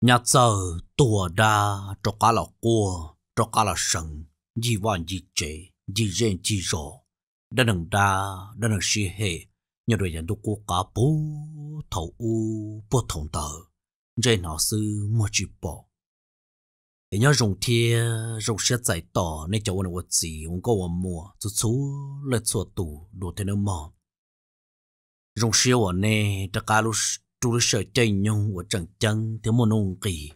nhà giờ tua đa cho cá là cua cho cá là sừng gì vạn gì chế gì rèn gì rò đã nâng đa đã nâng xì hệ nhà đội nhận được cua cá bú thầu u bố thòng tờ rèn nó sư mua chỉ bỏ ở nhà rồng thia rồng xe giải tỏ nên cháu nó vật gì ông có ông mua chú chú lật sổ tủ đồ thế nó mò rồng xe ở nè đã cá lúc chú đã chạy nhung của chẳng chân thiếu môn ông kỳ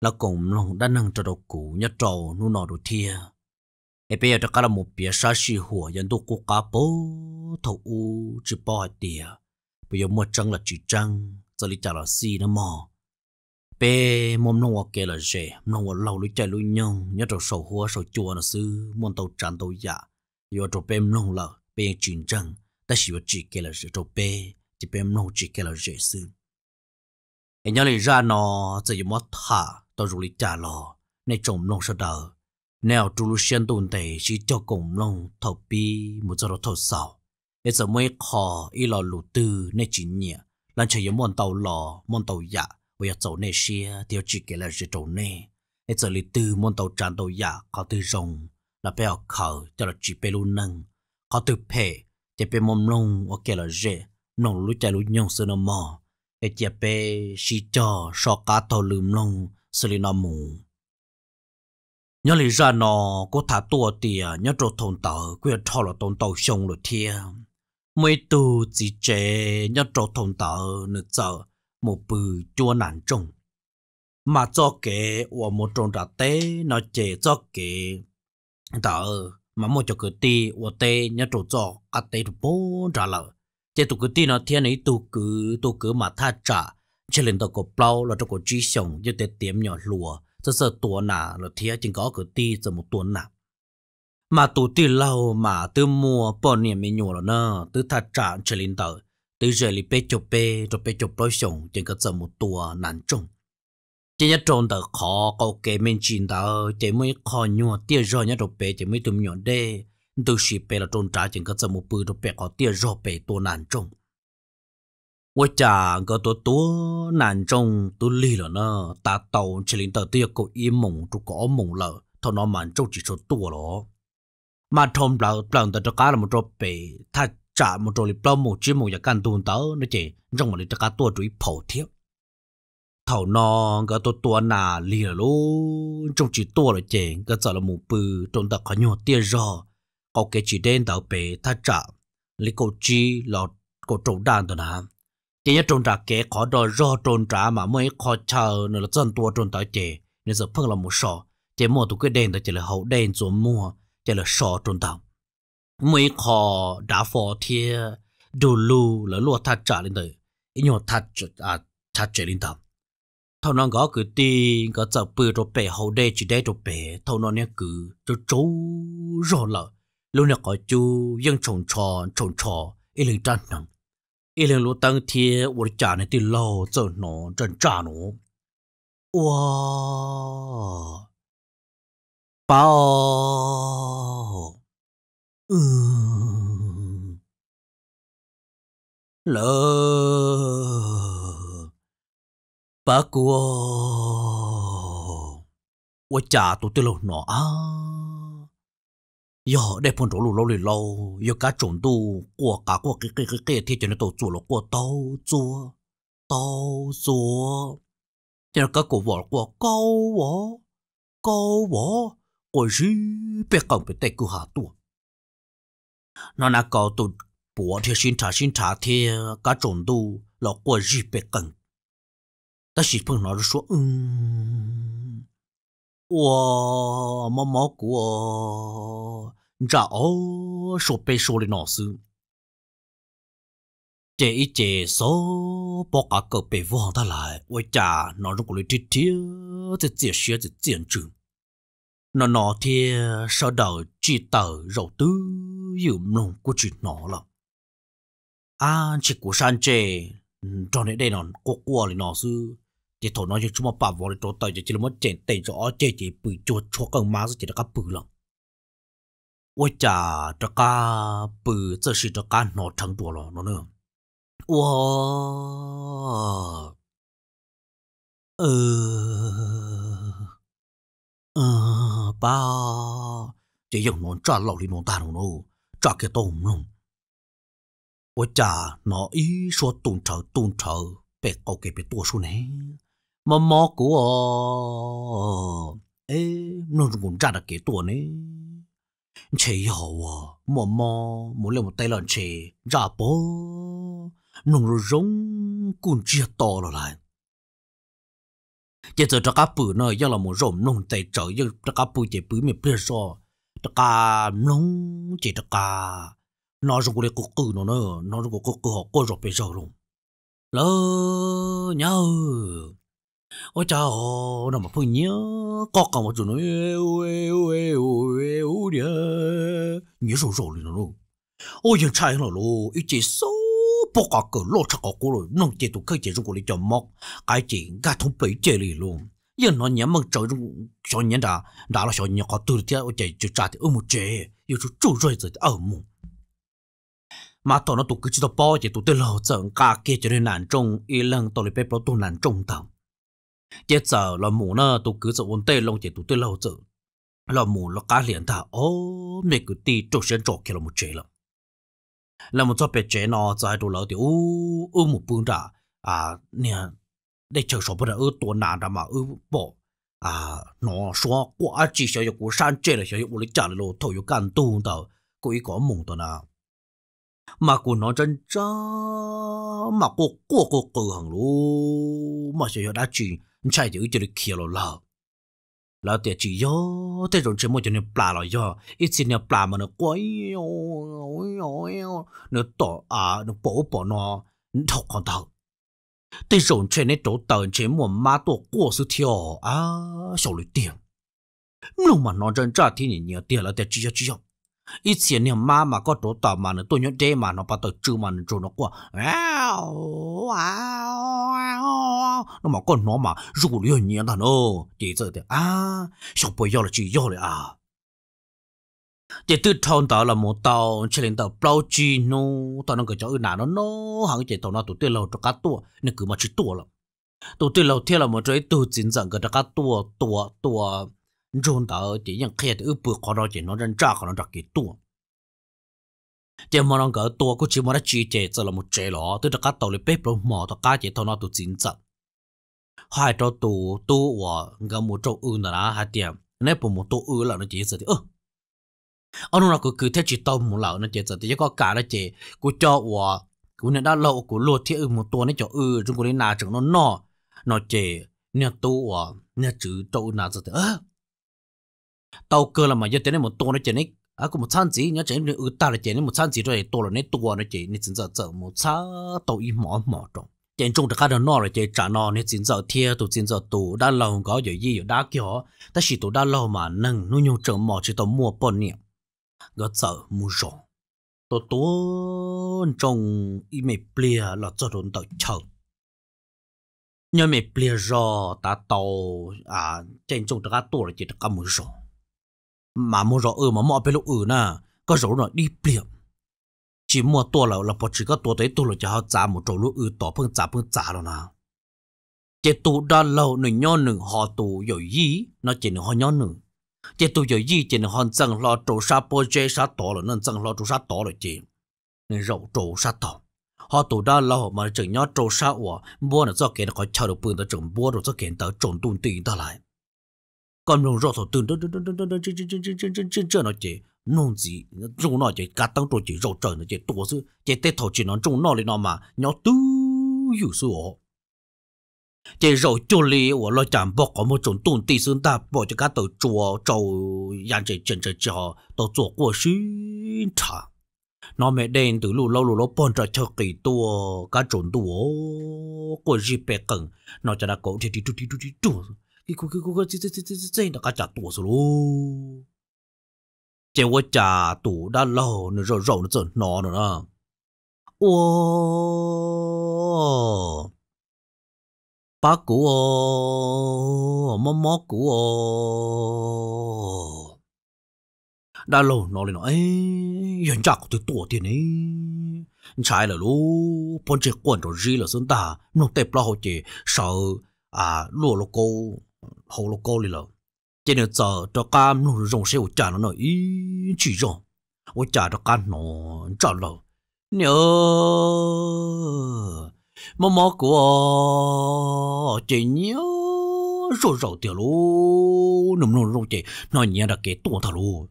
là cùng lòng đã nâng cho đầu cũ nhớ trò nu nọ đồ thia e bây giờ cả là một bia sa si hùa dân tu cố cá bố thầu u chỉ bỏ tìa bây giờ mua trăng là chỉ trăng giờ lý trả là si nó mò bê mồm nông hoa kê là rẻ nông hoa lâu lưới chạy lưới nhung nhớ trò sầu hùa sầu chùa là sư môn tàu tràn tàu dạ giờ trò bê nông là bê chỉ trăng ta chỉ có chỉ kê là rẻ trò bê chỉ bê nông chỉ kê là rẻ sư anh nhớ lại ra nó chỉ một thả tôi rủ lịch trả lò này trộm lông sợ đời nếu trụ lúc xuyên tồn tại chỉ cho cùng lông thầu bi một giờ thầu sâu. em sẽ mới khó ý lò lụt tư này chỉ nhẹ làm cho yếu mòn tàu lò mòn tàu dạ bây giờ à, cháu này xia tiêu chỉ cái là gì cháu này em sẽ lịch tư mòn tàu tràn tàu dạ khó tư rồng là phải học khờ cho là chỉ bê luôn nâng khó tư phê chỉ bê mồm lông cái là gì nông lúa chạy lúa nhông sơ nó mò เอเจเปชิจอชอกาทอลืมลงสลินอมูย้อนหลีจานอก็ถาตัวเตียย้อนโจทงเต่าเกวียทอละตนเต่าชงหลุดเทียไม่ตูจีเจย้อนโจทงเต่าเนื้อเจ้าหมูปือจัวหนานจงมาจอเกว่าหมูจงดัดเต้นอเจจอเกเต่ามาหมูจอเกตีว่าเต้ย้อนโจจอกอาเต้ทุบโบจ่าเลย chế tụ cứ tin nó thiên ấy tụ cứ tụ cứ mà tha trả chế lên tàu cổ bao là tàu cổ trí sống như tế tiệm nhỏ lùa sơ sơ tua nà là thiên chính có cứ ti giờ một tuần nà mà tụ ti lâu mà tư mua bao niệm mình nhổ là nơ tư tha trả chế lên tàu tư giờ li bê chụp bê rồi bê chụp lối sống chính có giờ một tuần nản trông chỉ nhất trộn tờ khó cầu kế mình chín tờ chỉ mới khó nhua tia rồi nhất đồ bê chỉ mới tụm nhọn đê từ xì bê là trôn trả chừng cái giờ một bữa rồi bè có tiền rồi bè tôi nản trông 我讲个多多难中都累了呢，大到七零到都要够一梦就搞梦了，他那满洲就说多了。mà thôn bảo bảo ta cho cá là một chỗ bể ta trả một chỗ bảo một chỉ một nhà căn tuần tớ nó chỉ trong một chỗ cá tua chuối phổ thiếu thầu nó cái tua tua nà lì là lú trong chỉ tua là chỉ cái giờ là một bự trong ta có nhiều tiền rồi có cái chỉ đến tàu bể thắt trả lấy cổ chi là cổ trộn đàn đó nè chỉ nhất trộn trả kế khó đòi do trộn trả mà mới khó chờ nữa là dân tua trộn tàu chế nên giờ phân là một sọ chỉ mua tụ cái đen đó chỉ là hậu đèn rồi mua chỉ là sọ trộn tàu mới khó đá phò thiê đồ lù là lúa thắt trả lên tới nhưng mà thắt à thắt chế lên tàu thâu nó gõ cứ ti gõ chợ bự rồi bể hậu đê chỉ đê rồi bể thâu nó nè cứ cho trâu rồi lợ lúc nào có chú dân chồn trò chồn trò ít lần trăn nặng ít lần lúc tăng thì ủa trả này thì lâu giờ nó trần trả nó wow bao ừ lỡ bà cô ủa trả tôi tôi lâu nọ à yo để phun rổ lù lâu lì lâu yo cá trộn cái cái cái cái thì cho nó chủ lỗ của tàu chúa tàu chúa cổ vỏ của câu vỏ câu vỏ của gì bé còng bé tay cứ hạ tu nó là cầu tụt bùa thì xin trả xin trả thì cá trộn tu lỗ của gì bé còng ta chỉ phun nó rồi 说嗯我毛毛果找说被说的老师，这一节说把阿个被忘得来，我家那如果你天天在这些在见证，那那天收到几道肉都有弄过去拿了，啊，这古山这，嗯，找你那那过过的老师。chỉ thổ nói cho chúng mà bảo vào để chỗ tay chỉ là mất chèn tay cho chế chỉ bự chua chua căng má chỉ là cái bự lắm ôi chà cho cá bự giờ chỉ cho cá nó thằng đùa rồi nó nữa wow ờ ờ ba chỉ dùng nó trả lẩu thì nó ta nó trả cái tôm luôn ôi chà nó ý số tuần trở tuần trở 被搞给被多数呢，mà mò cú ồ ê nó cũng ra được cái tuổi này chỉ hiểu à mò mò muốn lên một tay lần chỉ ra bố nó rồi giống cũng chia to rồi lại chỉ từ cho cá bự nó giờ là một rồng nó tay trở giờ cho cá bự chỉ bự mình biết rồi cho cá nó chỉ cho cá nó rồi cũng để cố cử nó nữa nó rồi cũng cố cử họ cố rồi bây giờ luôn lỡ nhau ôi chà nó mà phun nhớ có cả một chỗ nó yêu yêu yêu yêu đi nhớ rồi rồi nó luôn ôi giờ trai nó luôn ít số bỏ cả cỡ lô chắc cả cỡ nông chỉ tụ khơi chỉ trong cuộc đi cho chỉ cả thông bể chơi luôn giờ nó nhớ mong trời trong cho nhớ đã đã là cho thì ôi chỉ chỉ trả thì ôm một chế yêu chú chú mà tao nó tụ cứ chỉ tao bỏ chỉ tụ tới lâu chẳng cả kia cho nên nản trong y lần tao lại bé bỏ tụ nản trong tầm chế giờ là mù nó tụ cứ sợ uốn tê lông chế tụ tê lâu chữ là mù là cá liền ta ô mẹ cứ ti trâu sen trâu kia là một chế lắm là một cho bé chế nó trái tụ lỡ thì u u một bún ra à nè để chờ số bữa là u tuần nào ra mà u bỏ à nó xóa quá chỉ sợ có san chế là sợ có lấy chả lô thổi có can tu đâu, cô ý có mùng tao nào mà cô nói chân chó mà cô cô cô cử hằng lú mà sợ đã chỉ chạy thì chỉ được kia lo lao lão tiệt chỉ yo thế rồi chơi mua cho này bà lo yo ít xin nhà bà mà nó quay, yo yo nó tổ à nó bỏ bỏ nó thọc con tao thế rồi chuyện này chỗ tờ chỉ một má tổ quá sự thiếu à sao lại tiền lúc mà nó chân trả thì nhìn nhớ tiền là tiệt chỉ yo chỉ yo, ít xin nhà má mà có chỗ tờ mà nó tôi nhớ đây mà nó bắt đầu chữ mà nó chỗ nó quá wow wow 那么干那嘛入了年了哦，这这的啊，小不要了就要了啊。这都通到了么到，去领导包机喏，到那个叫哪了喏，行这到那都对了，这个多，那个嘛去多了，都对了，天了么这都紧张个这个多多多，中到这样开的不搞到这那人咋可能咋给多？这么那个多，估计么那季节这了么这了，对这个道理别不毛到家节到那都紧张。hai trò tù tu và ngà một chỗ ư nữa là hai tiền nếu bộ một tu ư là nó chỉ sợ thì ơ ông nó cứ cứ thế chỉ tao một lão nó chỉ sợ thì có cả nó chỉ cứ cho của cứ nên đã lâu cứ luôn thế ư một tuần nó cho ư chúng cứ nà chẳng nó nọ nó chỉ nhà tu của nè chữ trâu nà sợ thì ơ tao cơ là mà giờ tới một tuần nó chỉ này à cũng một tháng gì nhớ chỉ nên ư ừ, ta là chỉ nên một tháng gì rồi tôi là nên tuần nó chỉ nên chỉ sợ một tháng tao im mỏ mỏ trong trên trung khá đơn nó là chơi trả nó nên chính giờ thiê tụ chính giờ tụ đã lâu có giờ gì giờ đã kéo ta chỉ tụ đã lâu mà nâng nu nhung trở mò chỉ tụ mua bồn niệm gỡ sợ mua rồi tụ tuôn trong y mày plia là cho đồn tàu chờ nhớ mày plia rồi ta tàu à trên trung khá tụ là chỉ được cả mua rồi mà mua rồi ừ mà mò bê lúc ừ nè có rồi nó đi plia chỉ mua tua là là bỏ chỉ có tua tới tua là cho họ trả một chỗ lúa ư tỏ phân trả phân trả rồi nà chỉ tụ đa lâu nửa nhau nửa họ tụ rồi gì nó chỉ nửa họ nhau nửa chỉ tụ rồi gì chỉ nửa họ chẳng lo chỗ sa bỏ chơi sa tỏ rồi nên chẳng lo chỗ sa tỏ rồi chỉ nên rậu chỗ sa tỏ họ tụ đa lâu mà chừng nhau chỗ sa ủa mua là do cái nó có chờ được bưng tới chừng mua rồi do cái tới trộn tuôn tiền ta lại còn rồi rồi tụi tôi nó chỉ nông gì trong nó chỉ cá tăng trôi chỉ rau trời nó chỉ tổ sư chỉ tết thầu chỉ nó trong nó lên nó mà nhỏ tư dữ sư ổ chỉ rau chua li ổ lo chạm bọc có một chốn tuôn tì xương ta bỏ cho cá tàu chùa trâu yàn chỉ chân chỉ cho tàu chùa của sư thả nó mẹ đen từ lù lâu lù lâu bọn trở chờ kỳ tua cá trốn tua của gì bè cần nó cho đã cậu thì đi đi đi đi đi cái cái cái cái cái cái cái cái cái cái cái cái cái cái cái chế wo cha tủ đã lâu nó rồi rồi nó trở nó nữa đó ô ba cũ ô mó mó cũ ô đã lâu nó lên nó ấy yên chắc tôi tổ tiền trái là lú bọn chế quần rồi gì là sơn ta nó tép lo hồ chế sợ à lúa lô cô hồ lô cô đi rồi chỉ nên giờ cho cá nó rong sẽ trả nó nó ý chỉ rong ô trả cho nó trả lo nhớ mà mà của chỉ nhớ rồi rồi tiểu lú nằm nằm rồi chỉ cái tuôn thằng lú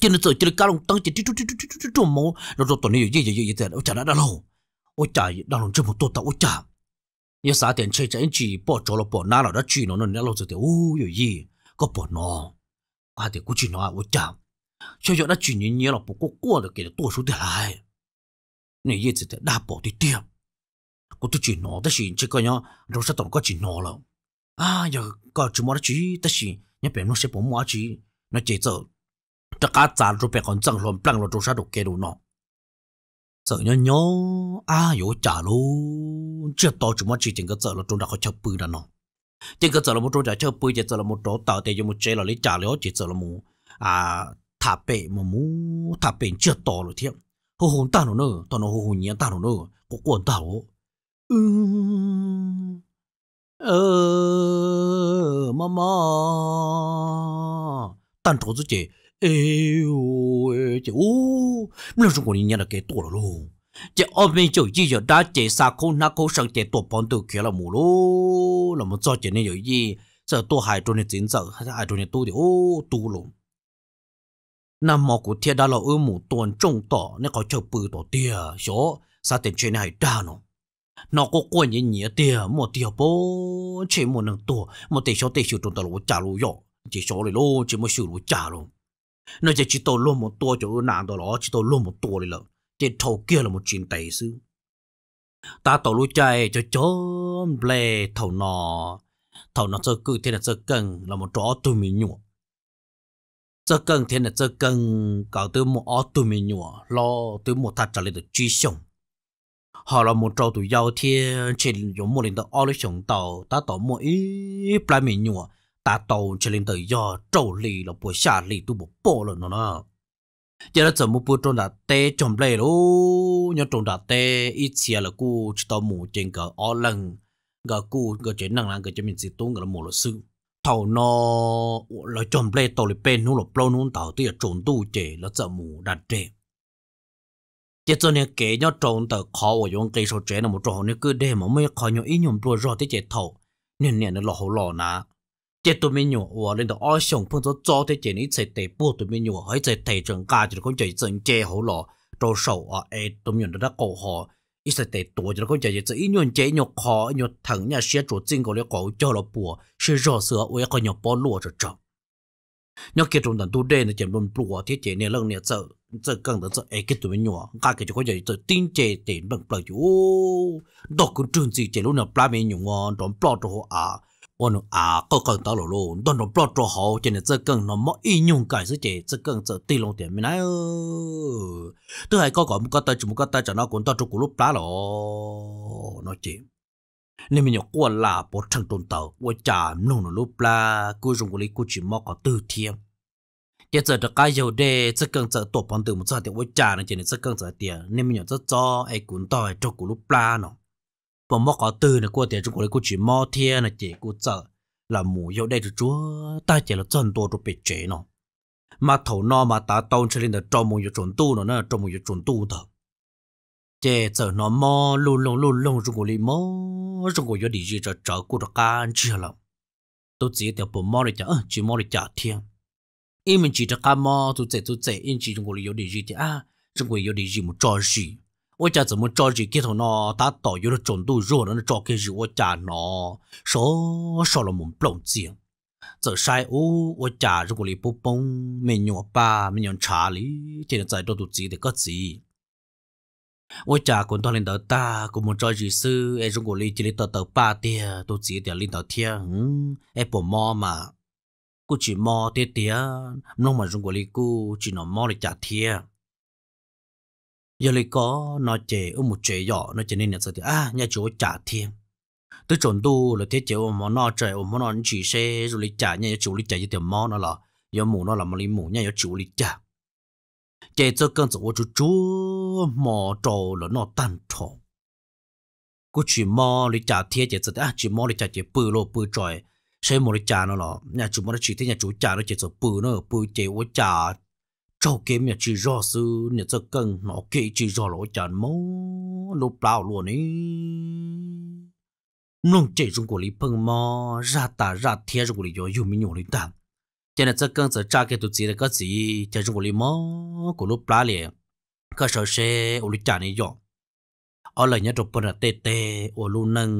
chỉ nên giờ chỉ cá lông tăng chỉ chút chút chút chút chút chút máu rồi rồi tuần này gì gì gì gì thế ô trả đã đã lâu ô trả đã lâu chưa một tuần tao ô trả nhớ sáng tiền chơi chỉ bỏ trò lo bỏ na là đã chỉ nó nó đã lâu rồi thì ô có bỏ nó à thì cũng chỉ nói ôi chào cho giờ đã chỉ nhìn nhớ là bỏ có được cái tôi số tiền lại này giờ chỉ đã bỏ đi tiệm có tôi chỉ nó ta chỉ chỉ coi nhá sao tổng có chỉ nó rồi à giờ có chỉ mua chỉ ta chỉ nhớ bé nó sẽ bỏ mua chỉ nó chỉ giờ ta cá rồi bé còn chẳng luôn plăng rồi đâu sao được cái đồ nó sợ nhớ nhớ à yo trả luôn chưa to chỉ mua chỉ chỉnh cái sợ là chúng ra khỏi chấp bự ra nó chỉ có giờ là một chỗ trả chơi bây giờ giờ là một chỗ tạo để cho một chế là lấy trả lấy chỉ giờ là một à thả bể mà mu thả bể chưa to rồi thiệt hồ hồn ta nó nữa tao nó hồ hồn nhé ta nó nữa có quần ta ừ ờ mama tan trốn chứ chị ê ôi chị ô mình là chúng con nhớ là cái tổ rồi luôn chỉ ôm mình chủ gì giờ đã chỉ xa khô na khô sang chỉ tổ bọn tôi kia là mù lô là một do chỉ nên 有意 giờ tôi hai trôi này chính giờ hay hai trôi này tôi thì ô tu luôn nam mô của thiên đa là ư mù tuần trung tỏ nên có chờ bự tổ tia số sa tiền chuyện này đã nó nó có quan gì nhỉ tia một tia bố chỉ một năng tổ một tỷ số tỷ số trung tỏ lúa trả lúa dọ chỉ số này lô chỉ một số lúa trả luôn nó chỉ chỉ tổ luôn một tổ chỗ nàng đó chỉ tổ luôn một tổ này lợn trên thầu kia là một chuyện tẩy sư ta tổ lũ chạy cho chóm lê thầu nọ thầu nọ sơ cư thế là sơ cần là một chỗ tụi mình nhụa sơ cần thế là sơ cần cậu từ một ó tụi mình nhụa lo từ một thật trả lời được truy sống họ là một trâu tụi giàu thiên trên giống một linh tàu ó lấy sống tàu ta tổ một ít lại mình nhụa ta tàu trên lên tới do trâu lì là buổi xả lì tụi bộ bộ rồi nó nó giờ nó chồng mua bút trong đà tê chồng lệ lô nhớ trong đà tê ít xia là cô chỉ tao mù trên cả ó lần gà cô gà chế năng là gà chế mình chỉ tốn gà một là sư thầu nó là chồng lệ tao lại bên nó là bao nó tao thì là trộn tu chế là chồng mù đặt chế giờ cho nên kể nhớ trộn tờ khó và dùng cây số chế là một trộn nó cứ để mà mấy khó nhớ ý nhầm tua rồi thì chế thầu nên nè nó lò hồ lò nà chế tụi mình nhổ ở lên đó ở sống phong cho cho thế chế này chế tế hay chế tế trường ca chỉ con chế dân chế hổ lọ đồ sầu ở ấy tụi mình đó cổ ít chế tế tổ chỉ con chế chế ít nhon chế nhọc khó nhọc thằng nhà xe chủ chính của lấy cổ cho nó bùa sẽ rõ sửa với con nhọc bỏ lúa cho trọng nhọc kia trong đàn tu đê này chế luôn bùa thế chế này lần này chế chế cần đó chế ấy cái tụi mình nhổ cả cái chỗ con chế chế tin chế tế bằng bằng chú đó cũng trường gì chế luôn là ba mình nhổ ngon bỏ đồ à 我侬啊，高高到了咯，当侬不做好，今天这更侬没应用解释解，这更这对龙点没来哦。都还高高木个带就木个带，叫那滚到中国路不咯，那姐。你们要过啦，不成东道，我家弄了路不啦，过中国里过去没个多天。这这这该有的，这更这多帮对木做的，我家呢今天这更这点，你们要这早哎滚到哎中国路不啦喏。bộ mò có từ này của tiền chúng của cô chỉ mò thiên là chỉ cô sợ là mù yêu đây chúa ta chỉ là chân tua rồi bị chế nó mà thầu nó mà ta tông cho nên là trong mù yêu chuẩn tu nó nó trong mù yêu chuẩn tu thật chế sợ nó mò luôn luôn luôn luôn chúng của li mò chúng của yêu đi gì cho trở cô được can chưa lắm tôi chỉ tiểu bỏ mò để chả chỉ mò để chả thiên em mình chỉ cho cá mò tôi chỉ tôi chỉ em chỉ chúng của yêu đi gì thì à chúng của yêu đi gì một trò gì 我家怎么着急给头呢？打导游的准度弱了，着急是我家呢，说说了们不弄钱。这晒我我家如果你不帮，没人吧，没人查你，天天在多多自己的个子。我家滚到领导大，我们着急是，哎，如果你这里到到八点，都自己的领导天，嗯，哎不忙嘛，我只忙点点，那么如果你过，只能忙了家天。giờ lấy có nó chế ở một chế nhỏ nó chế nên là sao thì à nhà chú trả thêm tới chuẩn tu là thế chế ôm món nó chế ôm món nó chỉ xe rồi lấy trả nhà chú lấy trả như tiền món nó là giờ mù nó là mà lấy mù nhà chú lấy trả chế cho cơn chỗ chú chú mò trầu là nó tan trầu cô chỉ mò lấy trả thế chế sao à chỉ mò lấy trả chế bự lô bự trời xe mò lấy trả nó là nhà chú mò nó chỉ thế nhà chú trả nó chế số bự nó bự chế ô trả châu kiếm nhà chỉ rõ sư nhà cho cần nó kỹ chỉ rõ lỗi chẳng mô lúc bao luôn ý nông chỉ dùng của lý phăng mò ra tà ra thiê dùng của lý do yêu mình nhổ lý tạm cho nên cho cần sẽ tra cái tụt gì là có gì cho dùng của lý mò của lúc bao liền cơ sở xe ô lý chẳng này dọn ở lại nhà đọc bần tê tê ô lu nâng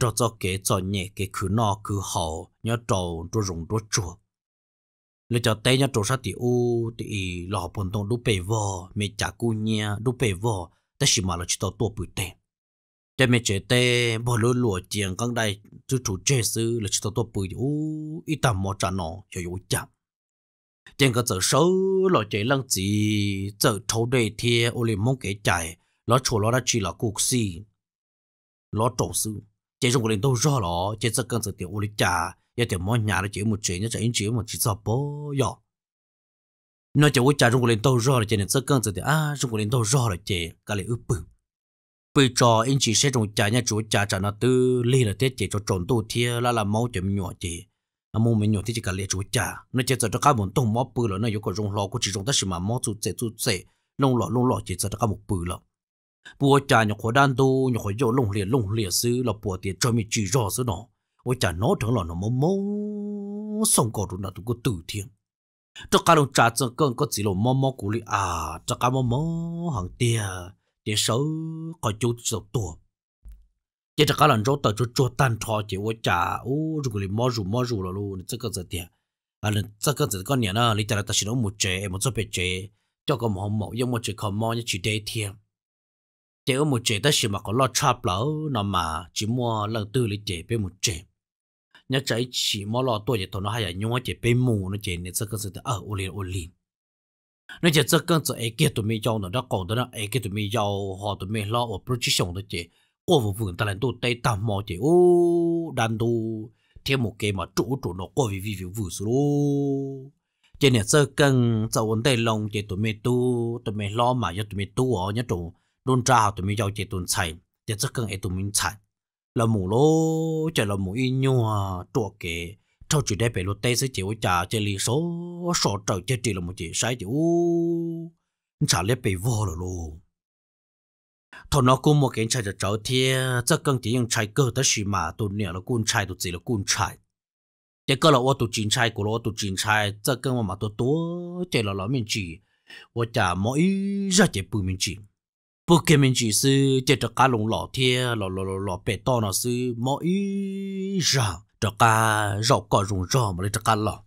rồi cho kế cho nhẹ cái khứ nọ khứ hậu nhớ trầu rồi dùng rồi chuột lựa chọn tay nhà trổ sát thì u thì lò bồn tông đúc bể vò mẹ chả cu nhia đúc bể vò ta chỉ mà là chỉ tao tua bự tê tê mẹ chế tê bỏ lối lúa tiền căng đây chú chủ chế sư là chỉ tao tua bự u ít tầm mò trả nọ cho yếu chậm trên cái giờ sớm lò chế lăng gì giờ thâu đề thiê ô lê mong kể chạy lò chỗ lò đã chỉ là cuộc si lò trổ sư chế dùng cái lên đâu rõ lò chế giờ cần giờ tiền ô lê chả giờ thì mỗi nhà nó chỉ một chuyện nó chỉ in chỉ một chỉ sập bố giờ nó chỉ có trả rung lên tàu rồi cho nên sơ cơn thì à rung lên tàu rồi là chị cả lại ướp bự Bây giờ anh chỉ sẽ rung trả nhà chủ trả trả nó tư li là thế chị cho trộn tu thia là là máu chấm nhỏ chị à mua mình nhỏ thì chỉ cả lại chủ trả nó chỉ cho các bọn tông máu bự rồi nó có còn rung lò có chỉ rung tất sự mà máu tụt tệ tụt tệ lông lò lông lò chỉ cho các một bự rồi bùa trả nhỏ khó đan tu nhỏ khó dỗ lông liền lông liền xứ là bùa tiền cho mình chỉ rõ xứ nó 我家那成了那么么送过路那都个冬天。这家路家子跟个子路么么鼓里啊，这家么么行爹爹手可就手多。接着家人找到就做蛋炒鸡，我家哦，如果你没入没入了喽，你这个子点，啊，你这个子个年呢，你家里但是都没接，没做别接，叫个毛毛，要么就靠毛你去得天。chế ở một chế ta xí mà có lo chạp lão nó mà chỉ mua lần tư lý chế bên một chế nhớ trái chỉ mò lo tuổi thì nó hay là nhung chỉ bên mù nó chỉ nên chắc cái sự ở ô liền ô liền nó chỉ chắc cái sự ai kia tụi mình giàu nó đã còn đó nó ấy kia tụi mình giàu họ tụi mình lo ở production đó chỉ qua vụ vườn ta làm tụi tây tao mò chỉ ô đàn tu thêm một cái mà trụ trụ nó qua vì vì vụ số luôn chỉ nên chắc cái cháu vấn đề lòng chỉ tụi mình tu tụi mình lo mà cho tụi mình tu ở nhớ tụi đôn tra tụi mình giàu chỉ tụi mình xài chỉ chắc cái ấy tụi mình xài là mù lô chả là mù y à, trộn kệ thâu chỉ để bể lô tê sẽ chịu chả chơi lý số số trâu chơi chỉ là một chỉ sai chịu chả lấy bể vô rồi luôn thằng nó cũng một cái chai cho cháu thì chắc cần chỉ những chai cơ tới xí mà tụi nè là cuốn chai tụi chỉ là cuốn chai để cơ là ô tụi chín chai của nó tụi chín chai chắc cần mà mà tụi tố là nó mình chỉ 不给面只是接着干龙老天老老老老被到那是毛衣上这干绕搞容绕嘛的这干了。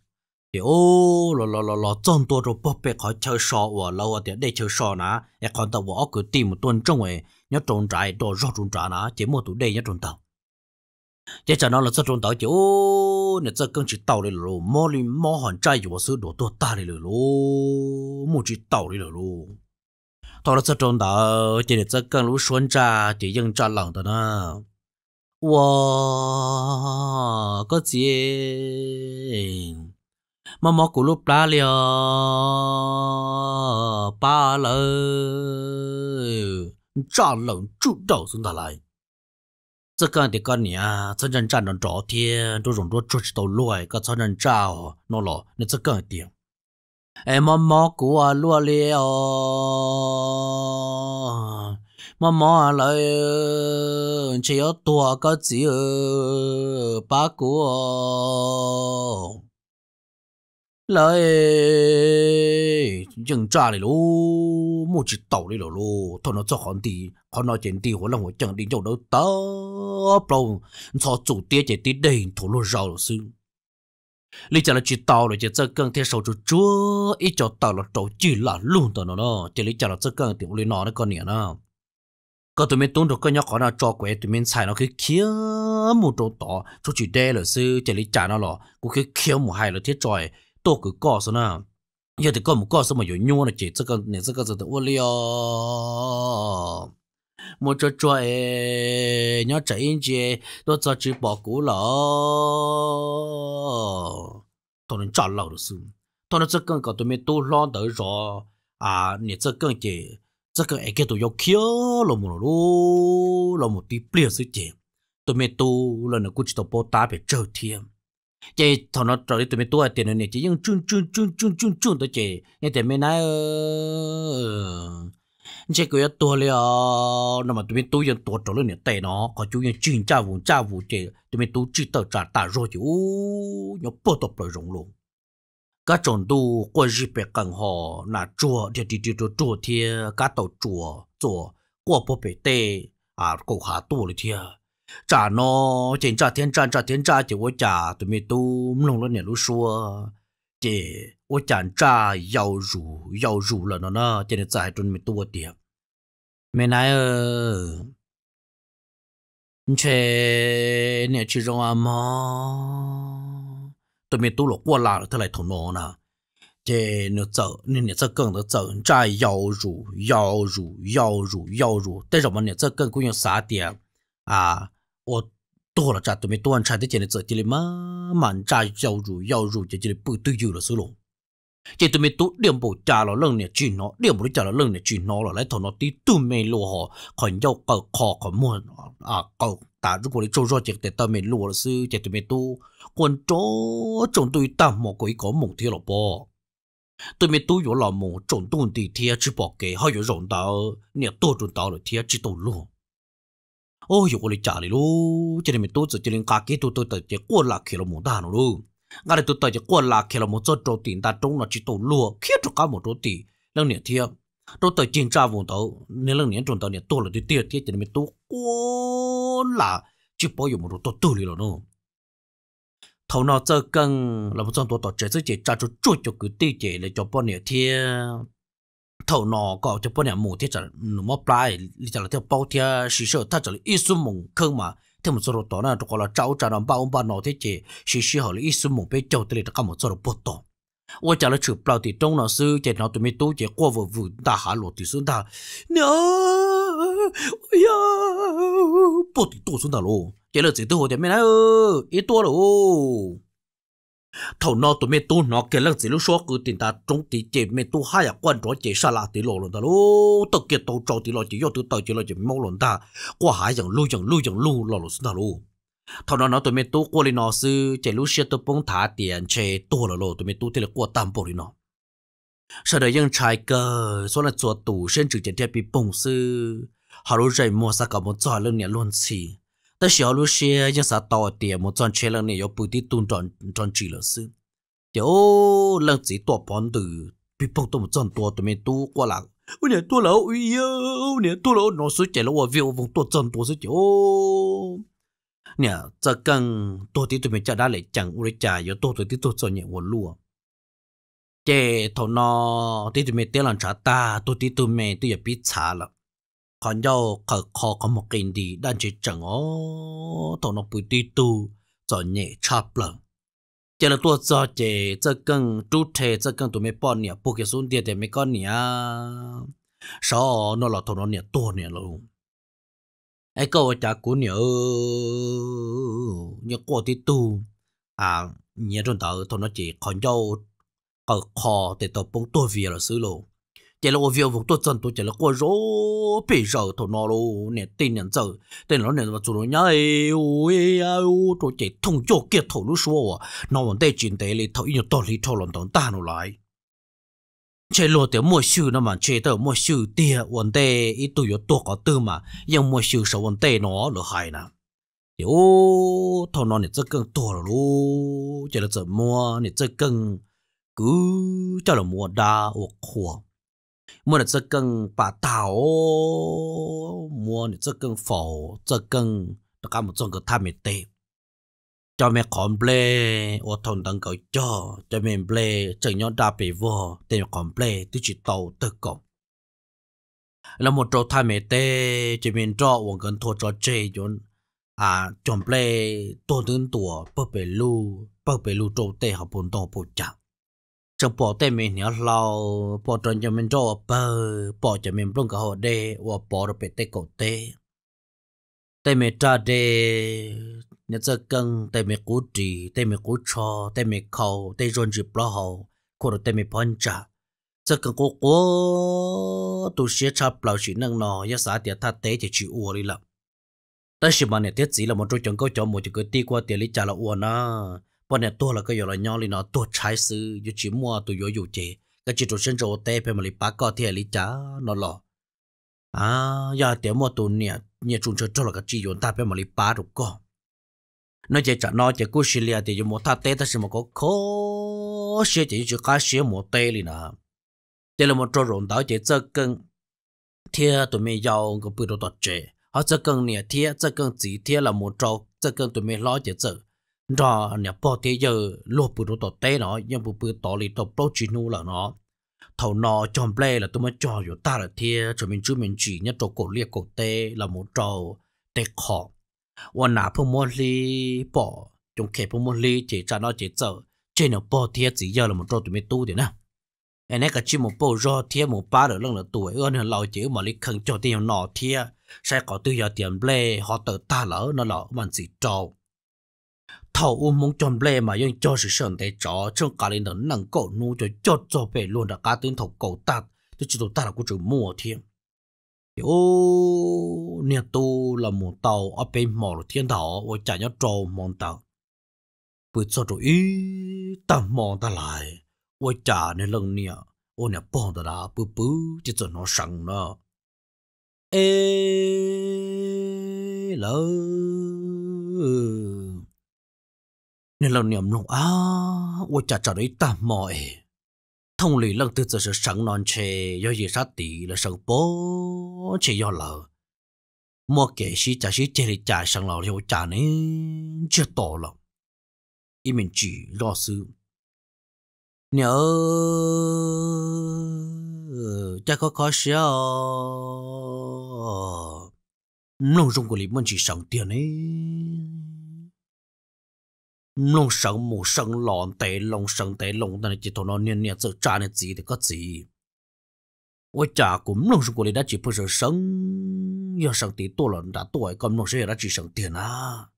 thì ô lò lò lò lò trong tua rồi bóp bẹt khỏi chơi sò và lâu thì để chơi sò nà e còn tàu võ cứ tìm một tuần trong ấy nhớ trốn trại đồ rót trốn trại chỉ mua tủ đây nhớ trốn chỉ cho nó là sao trốn tàu ô nè sao cưng chỉ tàu này rồi mò đi mò hòn trai rồi sự đồ tua ta này rồi mua chỉ tàu này rồi 头了这中岛，这里这更如顺着，这应着冷的呢。哇，个姐，妈妈咕噜巴了，巴了，着冷住到从哪来？这个的个你啊，真正站着着天，都容着出去都累，个真正照弄了，你这个点。em mò mò của lúa liều mò mò lại chỉ có tua có chỉ ba của lại chừng trả đi lú mua chỉ tàu đi lú thôi nó cho con đi con nó chuyện đi hoặc là hồi chẳng đi chỗ đâu tớ bông cho chủ tiết chỉ đi đây thôi lú rau sư lý cho là chỉ tàu rồi chỉ chơi cơn thế sầu chú chúa ít cho tàu là trâu chỉ là luôn tàu nó đó chỉ lý cho là chơi cần thì uli nó nó con nhỉ nó có tụi mình tốn được cái nhóc có nào cho quẹ tụi mình xài nó cứ kia một trâu tỏ chú chỉ đe là sư chỉ lý trả nó lọ cũng cứ kia một hai là thiết tròi tôi cứ co số nào giờ thì có một co số mà rồi nhua là chỉ chơi cơn này chơi cơn giờ tụi uli một chỗ chỗ ấy ờ, nhớ chạy in chế tôi cho chỉ bỏ cú lọ tôi nên chọn lầu được xung tôi nên chắc cần có tôi mới tu lo tới rõ à nè chắc cần chế chắc cần ấy cái tôi yêu kia là một lô là một tí bia giờ chế tôi mới tu là nó cũng chỉ tôi bỏ ta về trở thiên chế thằng nó trở đi tôi mới tu ở tiền này chỉ những chun chun chun chun chun chun tôi chế nghe tiền mới nói chỉ có tua liền nó mà tụi mình tu dân tua trở lên tệ nó có chú nhân chuyên cha vụ cha vụ chế tụi mình tu chỉ tờ trả tạ rồi chứ nó bớt tập rồi rộng luôn các chồng tu qua dịp bề cần họ là chùa thì đi đi chùa thì các tàu chùa chùa qua bộ bề tê à cổ hạ tu rồi thì trả nó chỉ trả thiên trả trả thiên trả chỉ có trả tụi mình tu mông lên nhà lúc xưa chế ô chàng cha giàu rủ giàu rủ là nó nó cho nên chạy trốn mình tua tiệp mẹ nái ơ chế nè chỉ rong à mà tụi mình tu lộc qua là thế lại thổ nó nè chế nó sợ nên nè sợ cơn nó sợ cha giàu rủ giàu rủ giàu rủ giàu rủ tới rồi mà nè sợ cơn cũng như xả tiệp à ô 多了炸都没多完，差的见的这这里慢慢炸要入要入，这这里不都有了收拢。这都没多两步炸了冷的去拿，两步炸了冷的去拿了，来头那地都没落哈，看要搞靠搞么啊搞。ta rú của trâu roi chết tao mày lùa sư chết tụi mày tu quân chó trộn tôi ta mò quỷ có mùng thiệt lọp bò tụi mày tu vô lò mùng trộn tuôn thì thiệt chứ bỏ kệ hơi vô rộn tao nè tu trộn tao rồi thiệt chứ tu luôn ô hiểu cái trả lời luôn cho nên tôi chỉ nên cả cái tôi tôi tự chỉ qua là khi là muốn ta nó tôi tự chỉ qua là khi là muốn trâu tiền ta trông là chỉ tổ lúa khi cho cả một trâu tiền lần này thì tôi tự chính tra vùng tàu nên lần này chúng ta này tôi là đi tiêu nên mình tôi qua là chỉ bảo dùng một trâu tôi liền luôn thầu nó chơi cân là một trong tổ tổ chế sức chế tra cho chuột để cho bọn này thì 头脑高就不了，满天转那么白，你在了条包天吸收，他这里一束猛坑嘛，他们做了多量，就说了招展了，把我们脑袋结吸收好了，一束猛被浇的里头，他们做了不动。我讲了，取不到的东南是，见到对面多结寡妇，五大哈落地生根，娘哎呀，不得多生大咯，见了最多好点来哦，一朵咯。thầu nó tụi mình tu nó kể lần chỉ lúc số cứ tiền ta trúng thì chỉ mình tu hai à quan trọng chỉ xa là tí lộ luôn ta lú tất kia tàu trâu tí lộ chỉ do tự tàu chỉ lộ chỉ mau luôn ta qua hải chẳng lưu chẳng lưu chẳng lưu lộ luôn ta lú thầu nó nó tụi mình tu qua đi nó sư chỉ lúc xe tụi bông thả tiền chê tu lộ lộ tụi mình tu thì là qua tam bộ đi nó sau đó dân trai cơ số là chuột tủ sen trừ chỉ bị bông sư họ lúc dậy mua sa cả một trò lưng nhà luôn xì ta xéo lúc xe dân xã tàu tiền một tròn xe lần này có bùi tí tuôn tròn tròn chỉ lỡ sư kiểu lần chỉ tỏ bón từ bị bông tôi một tròn tùa tụi mình tu qua lạc ôi nè tôi lão uy yêu nè tôi lão nó số chạy lão vào việc vùng tôi tròn tôi số kiểu nè giờ cần tôi đi tụi mình chạy đã lại chẳng ôi chả yếu tôi tụi đi tôi tròn nhẹ quần lùa chè thầu nó tí tụi mình tiếng làm trả ta tôi tí tụi mình tôi giờ biết trả lắm ขันยาเขคอของมกินดีดันจเจังอ๋อตอนปุติตูจะเนี่ยชาเลังเจริตัวจอเจจะกังจูเทจะกังตัวไม่ป้อนเนี่ยปุกยสุนเดียแต่ไม่ก้อนเนี่ยสอนอหลอตอนเนี่ยตัวเนี่ยลงไอ้ก็จะกูเนี่ยเนี่ยกวติตูอ่าเนี่ยจนต่นตอนจีขันยาเขคอแต่ตัวปงตัวเวียละซื้อลง chỉ là việc vụ tôi chân tôi chỉ là qua rỗ bị giờ thổ nó lô nè tin nhận giờ tên nó nè mà chủ nó nhá ôi ôi tôi chỉ thông cho kia thổ lúc à nó vẫn đây chuyện tế lý thổ nhiều tổ lý thổ lòng tổng ta nó lại chỉ lo tiền mua sư nó mà chỉ tờ mua sư tiền vấn đề ít tuổi tuổi có tư mà nhưng mua sư sau vấn đề nó là hại nè thì ô thằng nó này rất cần tuổi luôn chỉ là giờ mua này rất cần cứ cho là mua đa hoặc khua mua được giấc cưng bà tảo mua được giấc cưng phổ giấc cưng tất cả một trong cái tham mệt tệ cho mẹ còn ble ô thôn đang gọi cho cho mẹ ble chẳng nhớ đáp bị vô tên còn ble tôi chỉ tàu tự cộng là một trò tham mệt tệ chỉ mình trò uống gần thua trò chơi cho à chọn ble tôi đứng tủa bơ bể lu bơ bể lu trâu tệ học bồn tông bồn chạm cho bỏ tay mình nhớ lâu bỏ tròn cho mình cho bờ bỏ cho mình bông cả hồ đê và bỏ được bể tay cổ tê tay mình tra đê nhớ cho cân tay mình cú trì tay mình cú cho tay mình khâu tay rôn dịp lo hồ của tay mình phân trả cho cân cố cố tu sĩ chập lão sĩ năng nọ nhớ xã tiệt tha tế thì chịu uo đi lắm ta chỉ mà nè tiết chỉ là một chỗ chẳng có chỗ một chỗ cái ti qua tiệt lý trả là uo na bọn này tôi là cái rồi nhau li nó tua trái sự dù chỉ mua tụi dối dù chế cái chỉ tôi sinh cho tế phải mà li bá co thì li chả nó lò à giờ tiếng mua tụi nè nè chúng cho trâu là cái chỉ dùng ta phải mà li bá được co nó chỉ chả nó chỉ cú xí li thì dùng một ta tế ta xí mà có khó xí chỉ chỉ cá xí mua tế li nè à. chỉ là một trâu rộn tao chỉ chơi cưng thì tụi mày giàu cái bự đồ tọt chế họ chơi cưng nè thì chơi cưng chỉ thì là một trâu chơi cưng tụi mày lo chỉ chơi đó nhà bỏ thế giờ lô bự đồ tê nó nhưng bự bự tỏ lì tỏ bao chỉ nu là nó thầu nó chọn ple là tôi mới cho vô ta là thia cho mình chú mình chỉ nhất trò cổ liệt cổ tê là một trò tê khó วันน่ะพมอลีปอจงเขพมอลีเจจานอเจเจอเจนปอเทียสีเยอะละมันตัวตัวไม่ตู้เดี๋ยวนะไอ้นี่ก็ชิมปอรอเทียหมูป้าเดี๋ยวเรื่องละตัวเออเนี่ยเราเจอมาลิคังจอเตียงหน่อเทียใช้ก่อตัวยาเตียนเบลฮอเตอร์ตาเหลอนั่นหรอมันสีจอ thầu u mong chọn lệ mà dùng cho sự sơn để cho trong cả lên nâng nâng cổ nu cho cho cho bể luôn là cá tiếng thầu cổ tạt tôi chỉ tụt ta là của chữ mua thiên ô nè tu là một tàu ở bên mỏ thiên thảo ở chả nhớ trâu mòn tàu bữa cho tụi ý tầm mòn ta lại ở chả nên lần nè ô nè bỏ ta đã bự bự chỉ cho nó sẵn nó ê lỡ nên là niệm nụ á ôi chả chả đấy ta mọi thông lý lần từ giờ sáng non chê do gì sát tỷ là sáng bố chỉ do là mua kể sĩ chả sĩ chê thì chả sáng lò hiểu chả nế chưa tổ lắm Y mình chỉ lo sư nhớ cha có khó xéo nông dung của lý môn chỉ sáng tiền ấy 龙生母生卵得龙生得龙，但是这头那年年走炸那鸡的个鸡，我家公龙是过来，那只不是生，要生的多了，那多个龙是那只生的呐。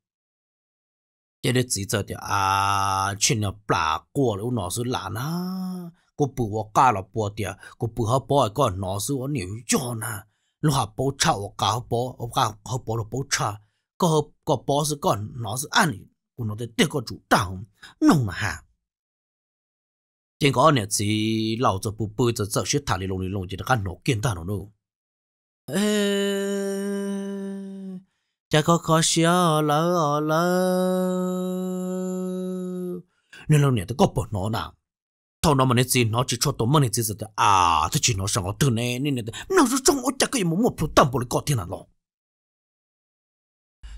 这里只这的啊，去年拉过了，那是烂呐，我不我干了不的，我不好包一个，那是我牛叫呢，你还包差我搞包，我搞好包了包差，搞搞包是搞那是按你。我得得个主当，弄了哈。今个日子老子不背着这些塔里弄里弄去的，看老简单了喽。哎，这个可笑了了，你老年的个不孬呢。thâu nó mà nên gì nó chỉ cho tôi mà nên gì giờ à tôi chỉ nó sang ở này nên nên nó trong ở cái một một phút tầm bộ lịch có thiên là lo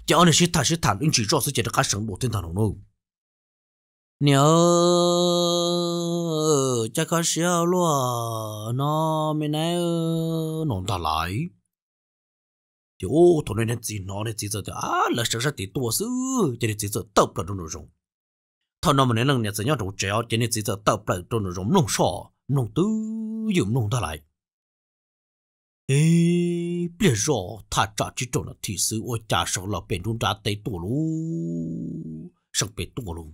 chỉ anh sĩ thản sĩ thản anh chỉ rõ sự chỉ được cá sống bộ thiên thần hồng nô nhớ chắc có xíu luôn nó mới nãy nó ta lại thì ô thằng này nên gì nó nên gì giờ thì à là sợ sợ thì tua sư thì nên gì giờ tập là trong nội thằng nó mà nên lần nhà sẽ nhau đủ chéo thì nên gì giờ tập là trong nội dung nông sọ nông lại Ê, bây giờ chỉ trộn là thị sư ôi trả sầu là bền rung ra tới tổ lũ. Sẵn bền tổ lũ.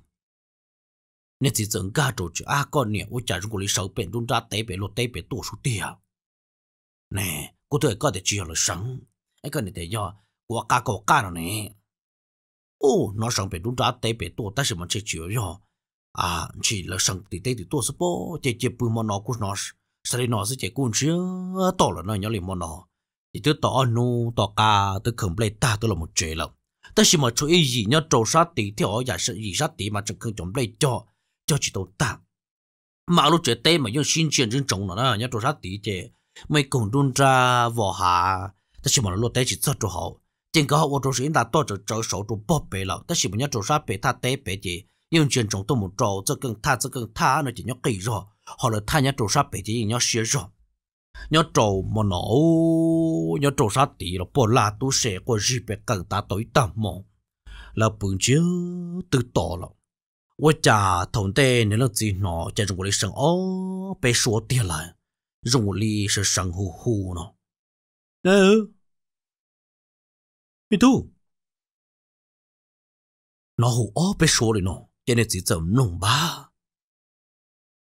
Nên chỉ dẫn gà trộn chứ à con nè ôi trả rung của lý sầu bền rung ra tới bền lột tới bền tổ số cô thầy có thể chỉ là sẵn. Ấy con này thầy do, của ca cầu ca rồi nè. Ồ, nó sẵn bền rung ra tới bền tổ ta mà chơi chịu rồi. À, chỉ là sẵn thì tổ sắp bố, chơi chơi bư mà nó của nó sẵn sau sao nó sẽ chạy cuốn chứ ờ, tổ là nó nhỏ liền mòn nó thì tôi tỏ nu tỏ ca tôi không lấy ta tôi là một chuyện lắm ta chỉ mà chú ý gì nhớ trâu sát tí theo giả sự gì sát tí mà chẳng không chống lấy cho cho chỉ tôi ta mà lúc trẻ tê mà dùng xin chuyện trên trống nó đó nhớ trâu sát tí chứ mấy cùng đun ra vỏ hạ ta chỉ mà nó lúc tê chỉ cho trâu hậu trên cơ hội trâu sĩ đã to trở trở sổ trâu bóp bể lắm ta chỉ mà nhớ trâu sát bể ta tê bể chứ nhưng chuyện trống tôi một trâu cho cần tha cho cần tha nó chỉ nhớ kỳ rồi họ là thay nhau trổ sát bể chỉ nhau xé rồi nhau trổ mà nó nhau trổ sát thì là bỏ la tu sẽ có gì bể cần ta tối tầm mò là bừng chứ tự tỏ rồi 我家同的那老子喏，在中国的生哦，被说掉了，中国的是生乎乎呢。那，你都，然后哦被说了呢，现在自己怎么弄吧？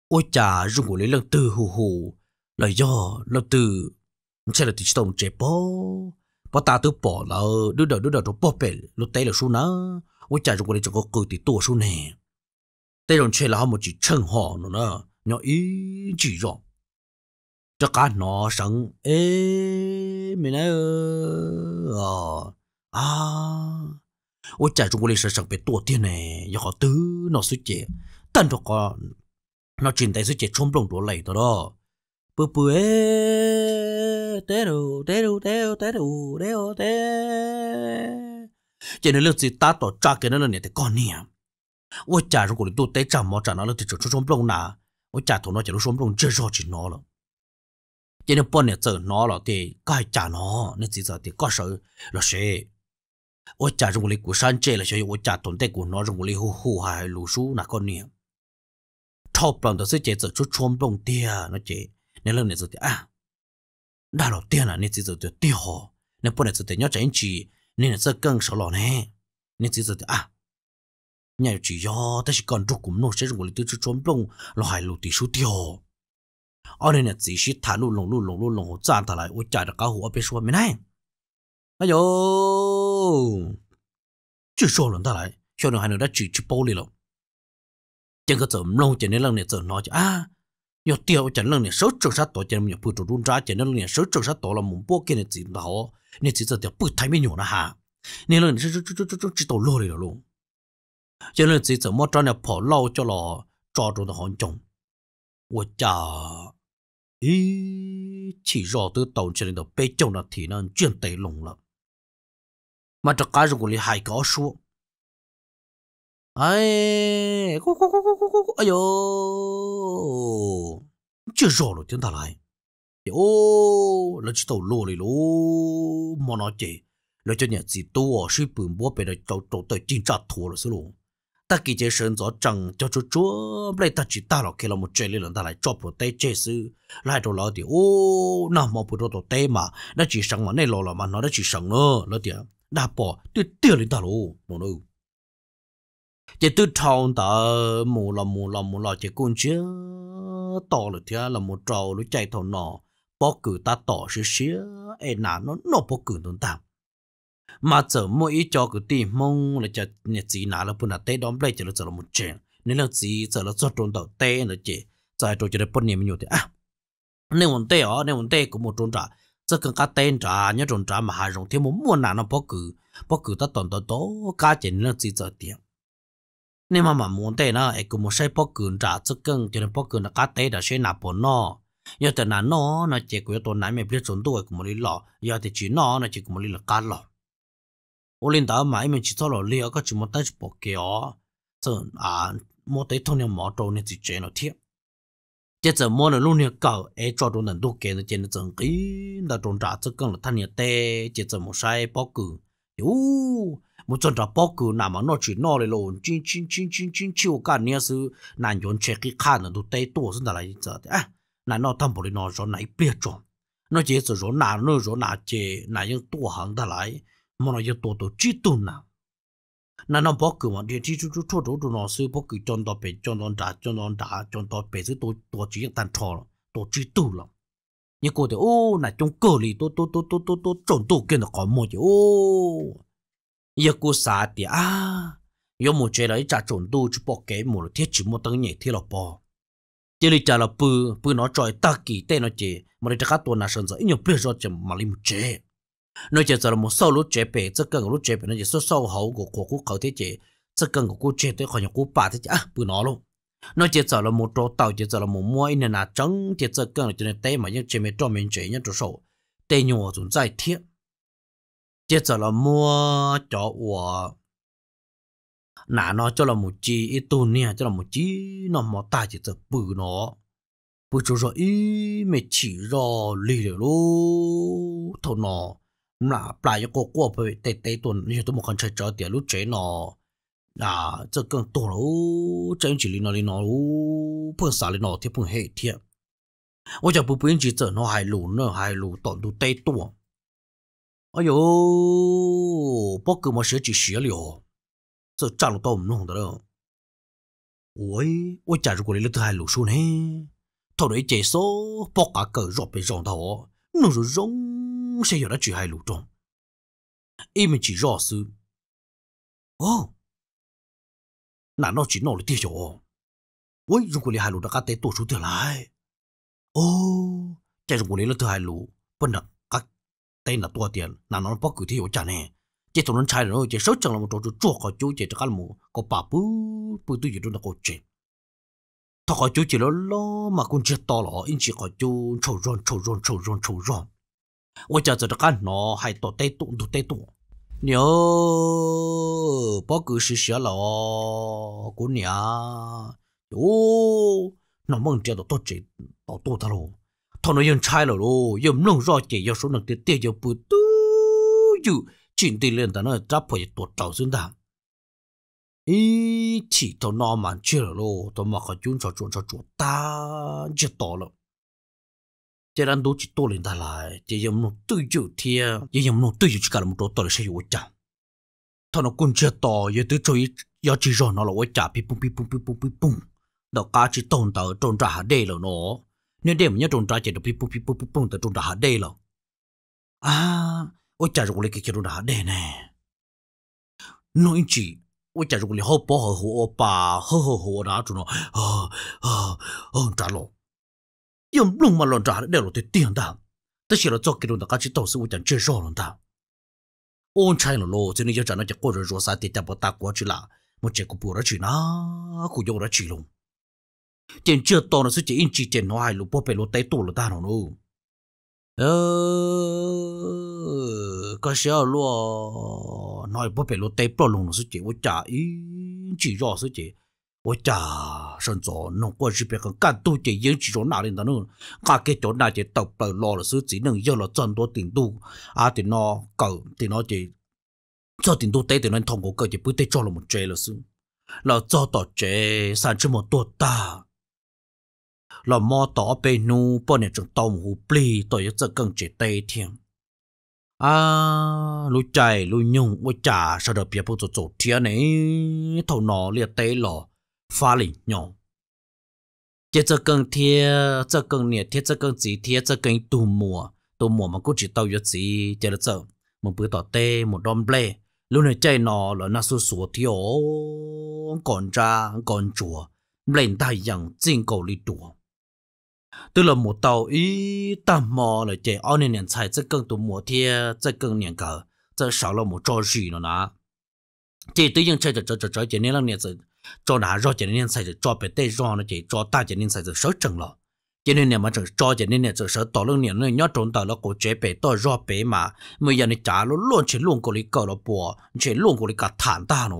ôi chà, rung của lấy lần từ hù hù là do là từ sẽ là từ tổng chế bó bó ta từ bỏ là đứa đỡ đứa đỡ rồi bỏ bể lúc tay là số nó ôi chà, rung của lấy cho có cười thì tổ số nè tay rồi chơi là họ một chỉ chân họ nữa nữa nhỏ ý chỉ rõ cho cả nó sẵn ê mình nói ờ à ôi chà, rung của lấy sẵn sẵn về tổ tiên này do họ tứ nó suy chế tân rồi có nó chỉ tại sự chỉ trông bông đồ lầy đó bự bự ế té đồ té đồ té đồ té đồ té đồ té chỉ nên lúc gì ta tỏ cha cái nó là nhà thì con nè ôi cha rồi cũng tôi té cha mò cha nó là thì chỉ trông bông nà ôi cha thằng nó chỉ trông bông chưa rõ chỉ nó rồi chỉ nên bọn này chờ nó là thì cái cha nó nên chỉ giờ thì có sợ là sẽ ôi cha rồi cũng lấy của san là sẽ ôi cha tồn tại của nó rồi cũng lấy hù hù hài lù sú nà con nè thâu bằng đó sẽ chế giờ chút chuông bông tia nó chế nên lần này giờ à đã đầu tiên là nên chỉ giờ thì tiêu hồ nên bữa này giờ thì nhớ chạy chỉ nên là sẽ cân số lò nè nên chỉ giờ thì à nhà chỉ do ta chỉ còn rút cũng nô sẽ dùng lấy tiêu chút chuông bông lo hại lụt thì số tiêu ở đây là chỉ chỉ thả lụt lồng lụt lồng lụt lồng hồ chán thả lại ôi chạy được cao hồ ở bên xuống bên này ayo chỉ số lần ta lại cho nên hai nữa đã chỉ chỉ bao lì lồng chẳng có chỗ lâu chẳng nên lần này chỗ nó chứ à yo tiêu chẳng lần này số chỗ sát tổ chẳng mình phụ chỗ run ra chẳng nên lần này số chỗ sát tổ là muốn bố kia này chỉ đó nên chỉ giờ tiêu bự thay mình nhổ nó hả nên lần này chỗ chỗ chỗ chỗ chỉ tổ lô này luôn chẳng nên chỉ giờ mất cho này bỏ lâu cho lò cho chỗ nó hòn trồng 我家咦，起绕都到这里头，被叫那天呢，真得弄了。嘛，这干是我的海高说。哎，咕咕咕咕咕咕咕，哎呦，这热了，听他来，哟，那知道落来喽，莫那姐，那这年纪多，水本我被那找找到警察拖了是喽。ta kỳ chế sơn gió trăng cho chú chúa bây ta chỉ ta lọ kia là một chế lý lần ta lại cho bộ tay chế sư lại đồ lọ thì ô nà mò bộ đồ tổ tay mà nó chỉ sẵn mà này lọ lọ mà nó đã chỉ sẵn nữa lọ thì đã bỏ tiêu tiêu lên ta lô nó đâu chỉ tu tròn tờ mù lò mù lò mù lò chỉ cũng chưa to là thế là một trâu lúc chạy thầu nọ bỏ cử ta tỏ xí xí ai nà nó nó bỏ cử tồn tạm mà giờ mỗi ý cho cử tìm mong là chả nhật gì nà là bữa nào tết đón lấy chỉ là giờ một chuyện nên là gì giờ là cho trốn tàu tê là chỉ giờ trốn chỉ là bốn niệm nhiều thế à nên muốn tê ở nên muốn tê cũng một trốn trả giờ cần cá tên trả nhớ trốn trả mà hà rồng thêm muốn mua nà nó bỏ cử bỏ cử ta tồn tao tố cá chỉ nên là gì giờ tiền nên mà mà muốn thế nó ai cũng muốn xây bóc cứng trả chức cưng cho nên bóc cứng nó cá tế đã xây nạp bốn nọ, giờ thì nó nó nó chỉ có tôi nãy mình biết chuẩn tuổi cũng muốn lý lọ giờ thì chỉ nó nó chỉ cũng muốn lý là cá lọ ô linh đó mà mình chỉ cho lọ lý có chỉ một tay bóc kéo chứ à một tay thông nhau mỏ trâu nên chỉ chế nó thiệt chế giờ mua nó luôn nhau cầu ấy cho tôi nên đu kế nó chế nó chẳng kỹ là trốn trả chức cưng là thanh nhiệt tê chế giờ muốn xây bóc cứng 哟，một trận ta bóc cử nằm mà nó chỉ nó lên lộn chín chín chín chín chín chiều cả nia sư nàng yốn che cái khăn là tụt tay tổ xin là gì giờ à nàng nó thầm bộ đi nó rồi nãy biết rồi nó chỉ là rồi nàng nó rồi nàng chế nàng yến tổ hàng ta lại mà nó yến tổ tổ chỉ tu nào nàng nó bóc cử mà đi chỉ chú chú chú chú chú nó sư bóc cử chọn đó bể chọn đó đá chọn đó đá chọn đó bể sư tổ tổ chỉ tan trò rồi tổ chỉ tu rồi nhưng cô thì ô là trong cờ lì tôi tôi tôi tôi tôi tôi trộn tổ kia là có một chứ ô giờ cô xả thì à yo một chơi lấy trả trộn tu chú bỏ cái một là thiết chỉ một tăng nhẹ thiết là bỏ chỉ lấy trả là bự bự nó chơi ta kỳ tên nó chơi mà để trả các tuần nào sơn rồi nhiều biết rồi chỉ mà lấy mu chơi nó chơi rồi mu sau lúc chơi bể chắc cần lúc chơi bể nó chỉ sau sau hậu của của cô khẩu thế chơi chắc cần của cô chơi tới khỏi nhà cô bà thế chơi à bự nó luôn nó chỉ sợ là một chỗ tàu chỉ sợ là một mua nên là trắng chỉ sợ cần là cho nên mà những chuyện mình cho mình chơi những chỗ sổ tay nhỏ chúng dài thiết 接着了摸着我，哪呢？叫了母鸡一多年，叫了母鸡那么大一只不呢？不就说一没起肉累了喽，头呢？那不然一个过不得得顿，你都没看吃着点路这呢？啊，这更多喽，这样子里那里那喽，不啥里那天不黑天，我就不不用去整那海路那海路到路得多。哎呦，不给我学几学了，这站了到我们弄的了。喂，我假如过来了，他还露手呢。他对解说，不把个肉被让到我，那是让谁要他去还露中？伊们只让是，哦，那那只闹了地小。喂，如果你还露，大家得多出点来。哦，假如过来了，他还露，不能。tên là tua tiền là nó bóc cử thi hỗ trợ nè chỉ tụi nó chạy rồi chỉ số chẳng là một chỗ chỗ khó chú chỉ cho các mù có bà bú bú tôi gì đó là có chuyện thọ khó chú chỉ lo lo mà cũng chỉ to lọ in chỉ khó chú trâu rôn trâu rôn trâu rôn trâu rôn ôi chờ cho các nó hay tổ tê tụng tụ tê tụng nhớ bóc cử sự sửa lọ của nhà ô nó mong chờ tổ tổ chỉ tổ tổ ta thằng nó dùng chai rồi dùng yên nông rõ chỉ yêu số năng tiền tiền yêu bự đủ, yêu chuyện tiền lên ta nó chấp phải tổ tàu xuống đam ý chỉ tao nó mà chưa rồi lo mà không chuyện cho chuyện cho chuyện ta chưa to rồi chỉ đang đối chỉ to lên ta lại chỉ yên nông tự yêu thiệt chỉ yên nông tự yêu chỉ cả một tổ tổ là sẽ yêu chả thằng nó cũng chưa to yêu tự chơi yêu chỉ rõ nó là vui chả bị bung bị bung bị bung bị bung đó cá chỉ tồn tại tồn ra hà đây rồi nó nên để mình nhớ trốn trả chạy được pipu pipu pipu từ trốn trả đây rồi à ôi chả rồi cái kia trốn trả đây nè nói chỉ ôi chả rồi họ bỏ họ họ bà họ họ họ đã trốn nó À à, ờ, ờ, ờ trả lộ nhưng lúc mà lon trả đây rồi thì tiền ta ta chỉ là cho cái đồ cái chỉ tao sẽ ôi chẳng chơi rồi ta ôn chạy nó lo cho nên giờ trả nó chỉ có rồi rồi sai thì ta bỏ ta quá chứ là một trẻ cổ bùa ra chỉ nó cũng dùng ra chỉ luôn trên chưa to nó sẽ chỉ in chỉ trên nó hai lúc bố bê lô tay tù lô ta nó nô ờ có ở lô nói bố bê lô tay bố lô nó sẽ chỉ vô trả in chỉ rõ sẽ chỉ vô trả sơn chỗ nó qua chỉ biết cả tu chỉ in chỉ chỗ nào lên đó nữa cả cái chỗ nào chỉ tập bờ lò là sẽ chỉ nâng giờ là chân đua tiền tu à thì nó cầu thì nó chỉ cho tiền tu tế thì nó thông của cơ chỉ bứt tế cho là một chế là sự là cho tỏ chế sản xuất một tuột ta là mò tỏ bê nu bò nè trong tông hù bì tôi yếu sợ cần chế tê thiêng à lũ chạy lũ nhung ôi chả sao đợt bia bố tổ tổ thía nè thầu nó liệt tê lò phá lì nhỏ chế sợ cần thía sợ cần nè thía sợ cần gì thía sợ cần tù mùa tù mùa mà cũng chỉ tàu yếu gì chế là sợ một bữa tỏ tê một đom blé lúc này chạy nó là nó xua xua thiếu còn ra còn chùa lên tay rằng chinh cầu đi đùa tức là một tàu ý tạm mò là chạy ở nên nhận sai rất cần tụ mùa thiên rất cần nhận cờ rất 少了 một trò gì nữa nè chỉ tự nhiên chơi chơi chơi chơi chơi nên là nhận cho đã rồi chơi nên sai cho bé tê rồi nó chỉ cho ta chơi nên sai sợ chừng rồi cho nên nè mà chẳng cho cho nên nè chẳng sợ tỏ lưng nè nó nhớ trốn tao nó cố chế bể tao rõ bể mà mới giờ này trả nó luôn chỉ luôn cố lý cờ nó bỏ chỉ luôn cố lý cả thản ta nó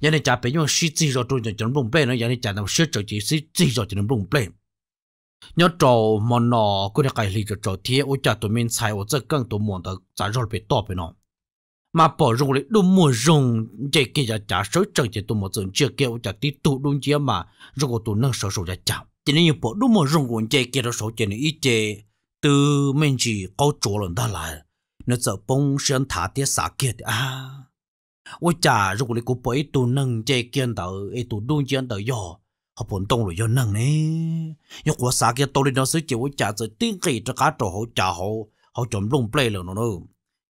giờ này trả bể nhưng mà suy rồi trốn cho nó bùng bể nó giờ này trả nó suy cho chỉ suy gì rồi cho nó bùng bể nhớ trâu mà nọ, cứ để cái lì cho trâu thiệt ôi cha tụi mình xài ôi chắc cần tụi muốn được trả rồi bị to bị nọ. mà bỏ rung lấy đủ mua rung chỉ kia giờ trả số chẳng chỉ tụi một tuần chưa kia ôi cha tí tụ đúng chia mà rung của tụi nâng số số giờ chào chỉ nên bỏ đúng mua rung của chỉ kia đó số chỉ nên ít chỉ từ mình chỉ câu chỗ lần ta lại nó sợ bông sơn thả tiếc xả kia à ôi cha rung lấy của bỏ ít tụi nâng chỉ kia đó ít tụi đúng chia đó rồi họ bốn đông rồi yon nặng nè Yêu quá xa kia tôi lên nó sẽ chịu trả sự tiếng kỳ cho cá trò họ trả họ họ chọn lông play rồi nó nữa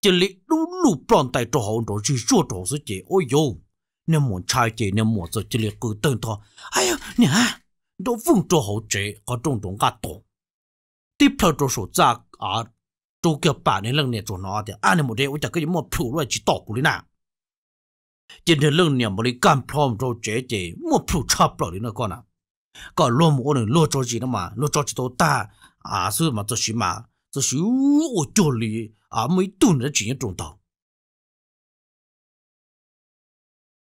chỉ lý đủ đủ bọn tay trò họ rồi chỉ số trò sẽ chịu ôi yo nếu muốn trai chị nếu muốn sự chỉ lấy cứ tên thôi ai nè Đồ vùng trò họ chị họ trung trung cá tổ tiếp theo trò số ra à trò kia bạn này lần này trò nào thì anh em một đây tôi chả cái gì mà phiêu rồi chỉ tỏ của đi nào 今天冷天，我得干不了么子活计，莫不差不多哩那个呢？搞罗木我能着急了嘛？罗着急都打啊！是嘛？这起码，这小我家里阿没冻着钱，冻到。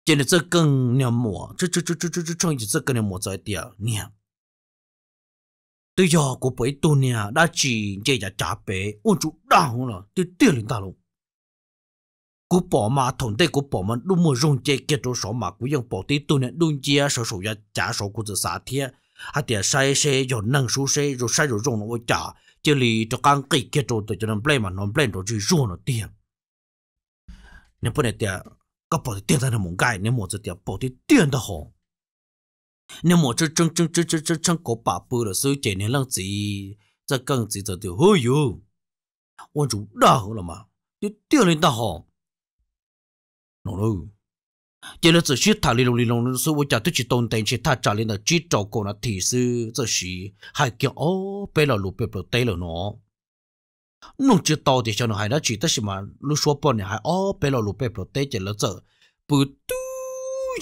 今天这更年么？这这这这这这厂里这公粮么在点？你看，对呀，过百多年，那钱人家咋白？我做大红了，都丢人丢人。cú bỏ mà thổn tê cú bỏ mà đúng một rung chê kết chỗ số mà cú dùng bỏ tí tu nên đúng chia số số ya trả số cú tự xả thiệt hạt tiền sai sai rồi nâng số sai rồi sai rồi rong nó trả chỉ lì cho căng kỳ kết chỗ tự cho nó play mà nó play rồi chỉ rong nó tiền nên bữa này tiền các bỏ tiền ra nó muốn cái nên một tiền bỏ tí tiền đó hông nên một chút chân chân chân chân chân chân cổ bà bự là sư chế nên lăng gì ra căng gì rồi thì hơi yêu ôi chú đau là mà tiêu tiêu lên ta hỏng nó lú chỉ là chỉ chỉ thà lì lông lì lông số vợ giờ tôi chỉ tồn tại chỉ thà trả lên là chỉ trò cổ là thì sư chỉ chỉ hai kiểu ô bé là lụp bé bờ tây là nó Nông chỉ to thì cho nó hay đó chỉ tất gì mà lúc số bọn này hay ô bé là lụp bé bờ tây chỉ là chỉ bự tu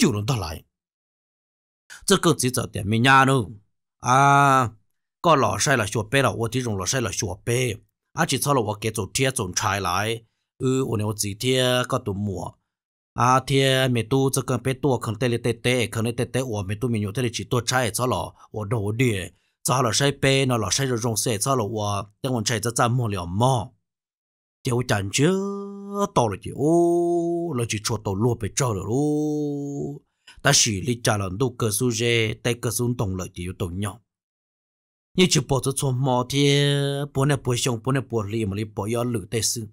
dù nó đó lại chỉ cần chỉ cho tiền mình nhà đâu à có lò xay là sửa bé là tôi chỉ dùng lò sai là sửa bé à chỉ sau là tôi kế tổ tiệt trồng trái lại ừ tôi nói chỉ tiệt có tụ mua à thì mẹ tu cho cần bé tu cần tê lê tê tê cần lê tê tê ủa tu mình nhổ tê lê chỉ tu trái cho lọ ủa đồ đi cho lọ sai bé nó lọ sai rồi rong xe cho lọ ủa đang còn chạy cho cha mua liều mò tiêu chẳng chứ to rồi ô là chỉ cho to luôn bé cho rồi luôn ta chỉ lý trả lần tu cơ su dê tay cơ su đồng lợi chỉ tu nhau như chỉ bỏ cho cho mò thì bỏ này bỏ xong bỏ này bỏ lì mà lì bỏ yếu lử tê sư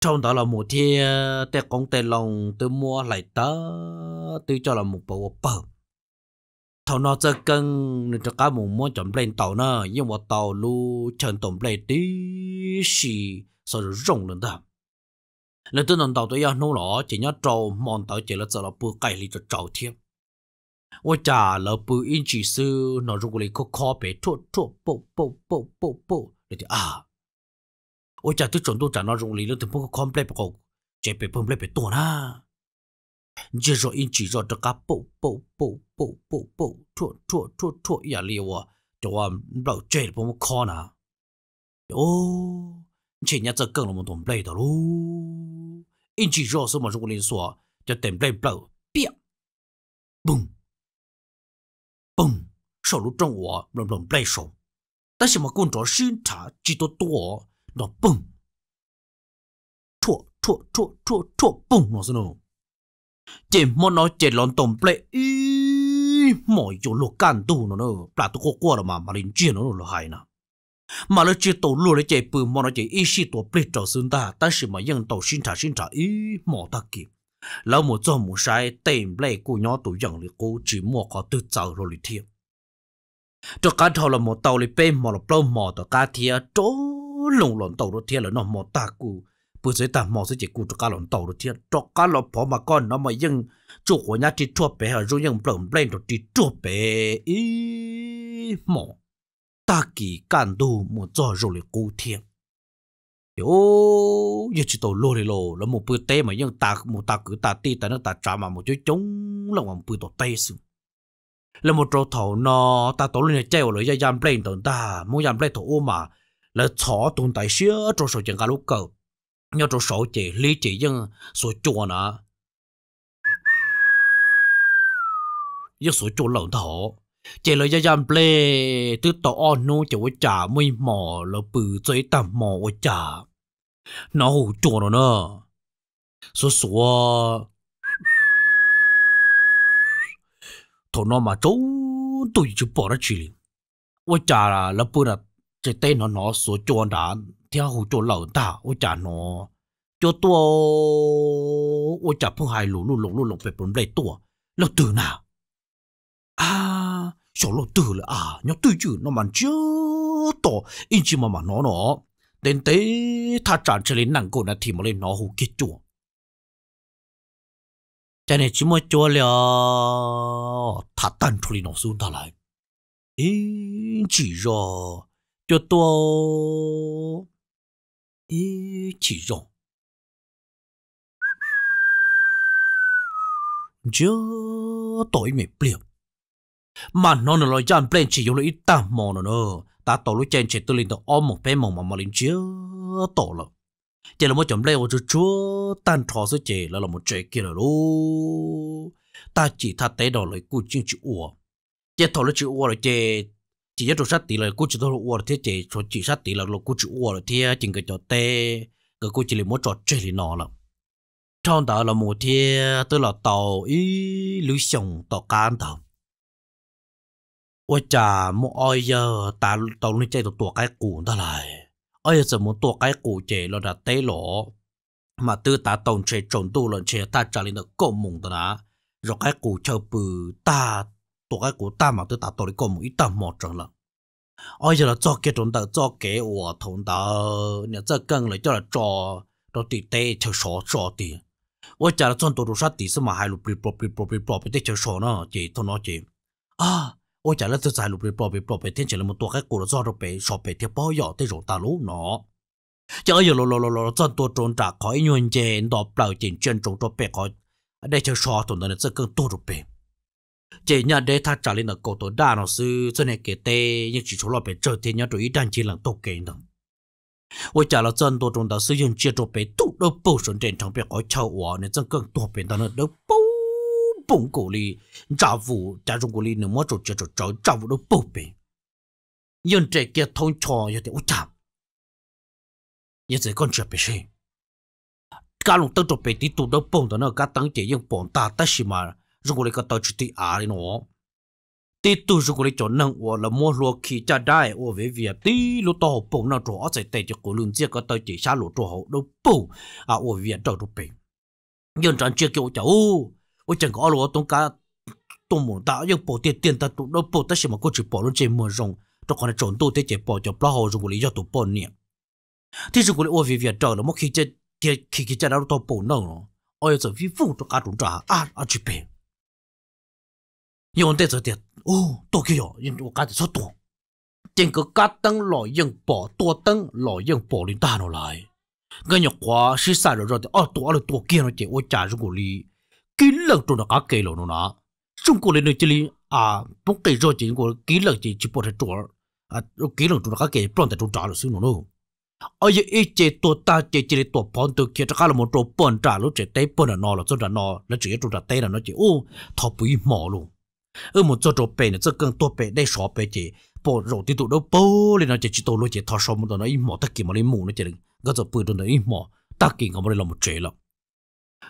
trong đó là một thiên tê công tê lòng từ mua lại tớ từ cho là một bộ bờ thầu nó chơi cân nên cho cá mù mua chọn lên tàu nữa nhưng mà tàu lu chọn tổng lên tí xì sợ rồng lên đó Nên tôi nằm tàu tôi yêu nô lỏ chỉ nhớ trâu mòn tàu chỉ là sợ là bự cày lì cho trâu thiếp ôi chà là bự nó rung lên khó khó bé thua thua bộ bộ bộ bộ bộ để thì à 我家的全部都系那种力量型不克，complex 扑克，JP complex 牌多啦。你知唔知？英智这个不不不不不不扑，搓搓搓压力我，嚟话，就话唔够 JP 扑克哦，前日就讲咗冇同 play 到咯。英智热什么如果你说就同 play 唔 i u b o o m 手炉中话能不能背 a 但是我工作先差几多多。nó bùng chua chua chua chua chua bùng nó nó chỉ muốn nó chỉ lòng tôm ple ý mọi chỗ lô can tu nó nó là tu có qua rồi mà mà linh chia nó nó hài nè mà nó chỉ tổ lô để chế bự mà nó chỉ ý sĩ tổ ple trò xương ta ta chỉ mà dân tổ sinh trả xin trả ý mỏ ta kịp lão một cho một sai tìm lấy cô nhỏ tuổi dần thì cô chỉ mua có tư trợ rồi thì thiệt cho cá thầu là một tàu thì bên một là plom một tàu cá thì trốn lồng lon tàu rồi thiệt là nó mò ta cụ bữa dưới ta mò sẽ chỉ cụ cho cá lon tàu rồi thiệt cho cá lon phó mà con nó mà dưng chỗ của nhà chỉ chua bé rồi rồi dưng bầm lên rồi chỉ chua bé ý mò ta kỳ can đồ mò cho rồi là cụ thiệt yo yo chỉ tàu lô đi lô là một bữa tê mà nhưng ta một ta cứ ta tê ta nó ta trả mà một chỗ chống là một bữa tàu tê xuống là một trâu thầu nó ta tổ lên chơi rồi ra yam play tận ta muốn yam play thầu ô mà là chó tồn tại xưa trong số chẳng cả lúc cầu nhau trong số chỉ lý chỉ dân số chùa nè dân số chùa lợn thổ chỉ là dân dân ple từ tổ on nu chỉ có trả mây mỏ là bự dưới tầm mỏ có trả nó hủ chùa nó nè số số thổ nó mà trốn tôi chụp bỏ ra chỉ 我家了，那不能 chỉ tên nó nó số chua đã theo hồ chua lẩu ta ôi chả nó chua tua ôi chả phong hai lũ lũ lũ lũ lũ về bốn đây tua lũ từ nào à số lũ từ là à nhóc từ chữ nó mà chưa to in chỉ mà mà nó nó đến tế thà trả cho lên nặng cổ là thì mà lên nó hồ kia chua cho nên chỉ mới chua là thà tan cho lên nó xuống ta lại ý chỉ rồi 就多一起肉，就多一面不了。mà nó nó nói rằng bên chỉ dùng lấy ta mò nó nó ta tổ lúc trên chỉ tôi lên được ôm một bé mỏng mà mà lên chưa tổ lắm chỉ là một chấm lấy ô chúa tan thọ số chỉ là là một trẻ kia rồi lú ta chỉ thật tế đó lấy cụ chương chữ ủa chỉ thọ lấy chữ ủa là chỉ chỉ cho sát tỷ là cô chỉ thôi uổng thế chỉ cho chỉ sát tỷ là lo cô chỉ uổng thế chừng cái cho tê cái cô chỉ là muốn cho chơi thì nó là trong đó là một thế tôi là tàu ý lưới sông tàu cá tàu ôi chà một ôi giờ ta tàu lưới chạy tàu tua cái cũ đó lại ôi giờ muốn tua cái cũ chỉ là đã tê lỗ mà tư ta tàu chơi trộn tu lên chơi ta trả lên được cổ mùng đó rồi cái cũ chờ bự ta tổ cái của ta mà tôi ta tổ đi có một ít tầm một trở lần ôi giờ là cho cái chúng ta cho cái của thằng ta nhà cho cần lại cho là cho đó tì tê chờ số số tì ôi chả là chọn tổ đồ sát hai lục bì bò bì bò bì bò bì tê nó chị thôi nó chị à ôi chả là tôi sai lục bì bò bì bò bì tê chỉ là một tổ cái của do đó bì số bì thì bao giờ tê rồi ta lú nó chả giờ lô lô lô lô chọn tổ trốn trả khỏi nhuận chén đó bảo chuyện chuyện trốn đó bì khỏi đây chờ số tụi nó là cho cần tổ đồ bì chỉ nhà để thà trả lên là cổ tổ đa nó sư cho nên kể tê nhưng chỉ số lo bị trở thì nhớ chú ý đàn chỉ là tổ kể đồng. Vì trả là dân tổ trung đạo sử, dùng chia tổ bị tụ đâu bổ sung trên trong bé có chào hòa nên dân cần tổ bé đó nó bổ bổng cổ li trả vụ trả dùng cổ li nếu mà chỗ chia chỗ chỗ trả vụ đâu bổ bé nhưng trẻ kia thông trò như thế ôi chạm nhưng chỉ con chưa bé gì cả lúc tao tổ bé tí tụ đâu bổ đó nó cả tăng chỉ dùng bổn ta ta xí mà 如果你个到去对阿里喏，对都如果你做能我了摸落去家带我为为对路到不那做在带着古龙这个到底下路做好都不啊我为到都背，有人接给我讲哦，我讲个阿罗东家东门大又不点点的都那不得什么过去保罗这么容，这可能转到这些保就不好，如果你要都半年，但是我我为为到了，我去这去去去家那路到不能了，我要走皮肤都搞中抓啊啊去背。用得着点哦，多给哟，因我家的说多，整个家灯老用宝多灯老用宝林大弄来，个肉花是晒了热的，哦多了多给了点，我家如果里给冷住了啊给了呢，中国人这里啊不给热的，我给冷的就不得做啊，给冷住了啊给不能在中炸了，所以呢。ở giờ ít chế tổ ta chế chế tổ bọn tôi kia chắc là một tổ bọn trả lúc chế tế bọn nó là cho nó là chỉ cho trả tế là nó chỉ ô thọ bụi mỏ luôn ở một chỗ chỗ bể nữa chỗ cần tua bể đây xóa bể chỉ bỏ rổ tí tụ đâu bố lên nó chỉ chỉ tổ lối chỉ thò xóa một nó ít mỏ tất kỳ mà lên mù nó chỉ đừng gỡ chỗ bự đồ nó ít mỏ tất kỳ ngắm lên là một chế lắm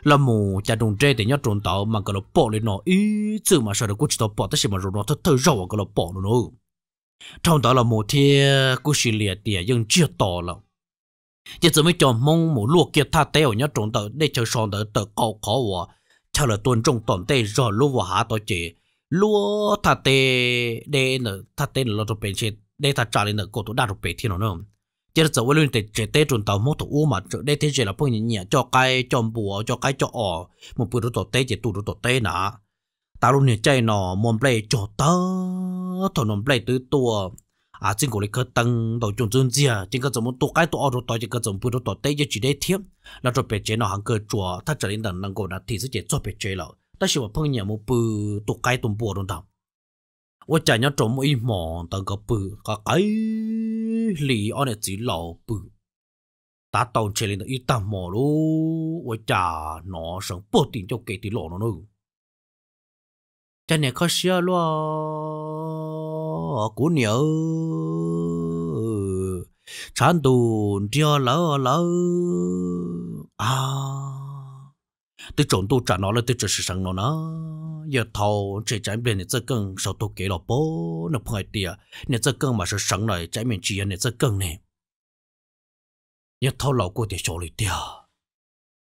là mù cha đồng chế để nhớ trốn tàu mà cái nó bỏ lên nó ít chứ mà sợ được cũng chỉ tàu bỏ tất mà rồi nó thật thở rau cái nó bỏ nó nữa trong đó là một thiên cũng xì lìa tìa nhưng chưa to lắm chỉ chỉ mới cho mong một luộc kia tha tèo nhớ trốn tàu để chờ sòn tàu tàu cầu khó vợ chờ là tuần trung tuần tây rồi lúc vợ hạ tàu chỉ lúa thà tê đê nở thà tê nở lọt bên trên đê thà trả lên nở cổ tụ đa rụp bên thiên nó chỉ là sau lên tê chết tê trốn tàu mốt tụ u mà đê thế chỉ là phong nhẹ, cho cái cho bùa cho cái cho ỏ một bữa tụ tê chỉ tụ tụ tê nã ta luôn nhỉ chơi nọ, mồm play cho tớ thằng mồm play tứ tua à chính của lịch cơ tăng đầu chung dương dìa chính cơ giống một tổ cái tổ ở tổ chính cơ giống bùi tổ tây cho chỉ để thiếp là cho bề chế nó hàng cơ chùa ta trở nên đằng năng cổ là thì sẽ chế cho bề chế lão ta chỉ phong nhà một bự tụ cái tụm bùa đồn tạm tôi chả nhớ trộm một ít mỏ tao có bự có cái lì ở này chỉ lò bự ta tàu chơi lên được ít tạm mỏ luôn tôi chả nó sống bớt tiền cho cái tiền lò nó nữa cha này khó xia lo của nhớ chán tù chia lỡ lỡ à tôi chọn tu trả nó là tôi trở sự sáng nó nó giờ thầu chạy trái bên này rất cưng sau tôi kể là bố nó phải tiền này rất cưng mà sự sáng này trái mình chỉ này rất cưng này giờ thầu lão cô để chỗ lấy tiền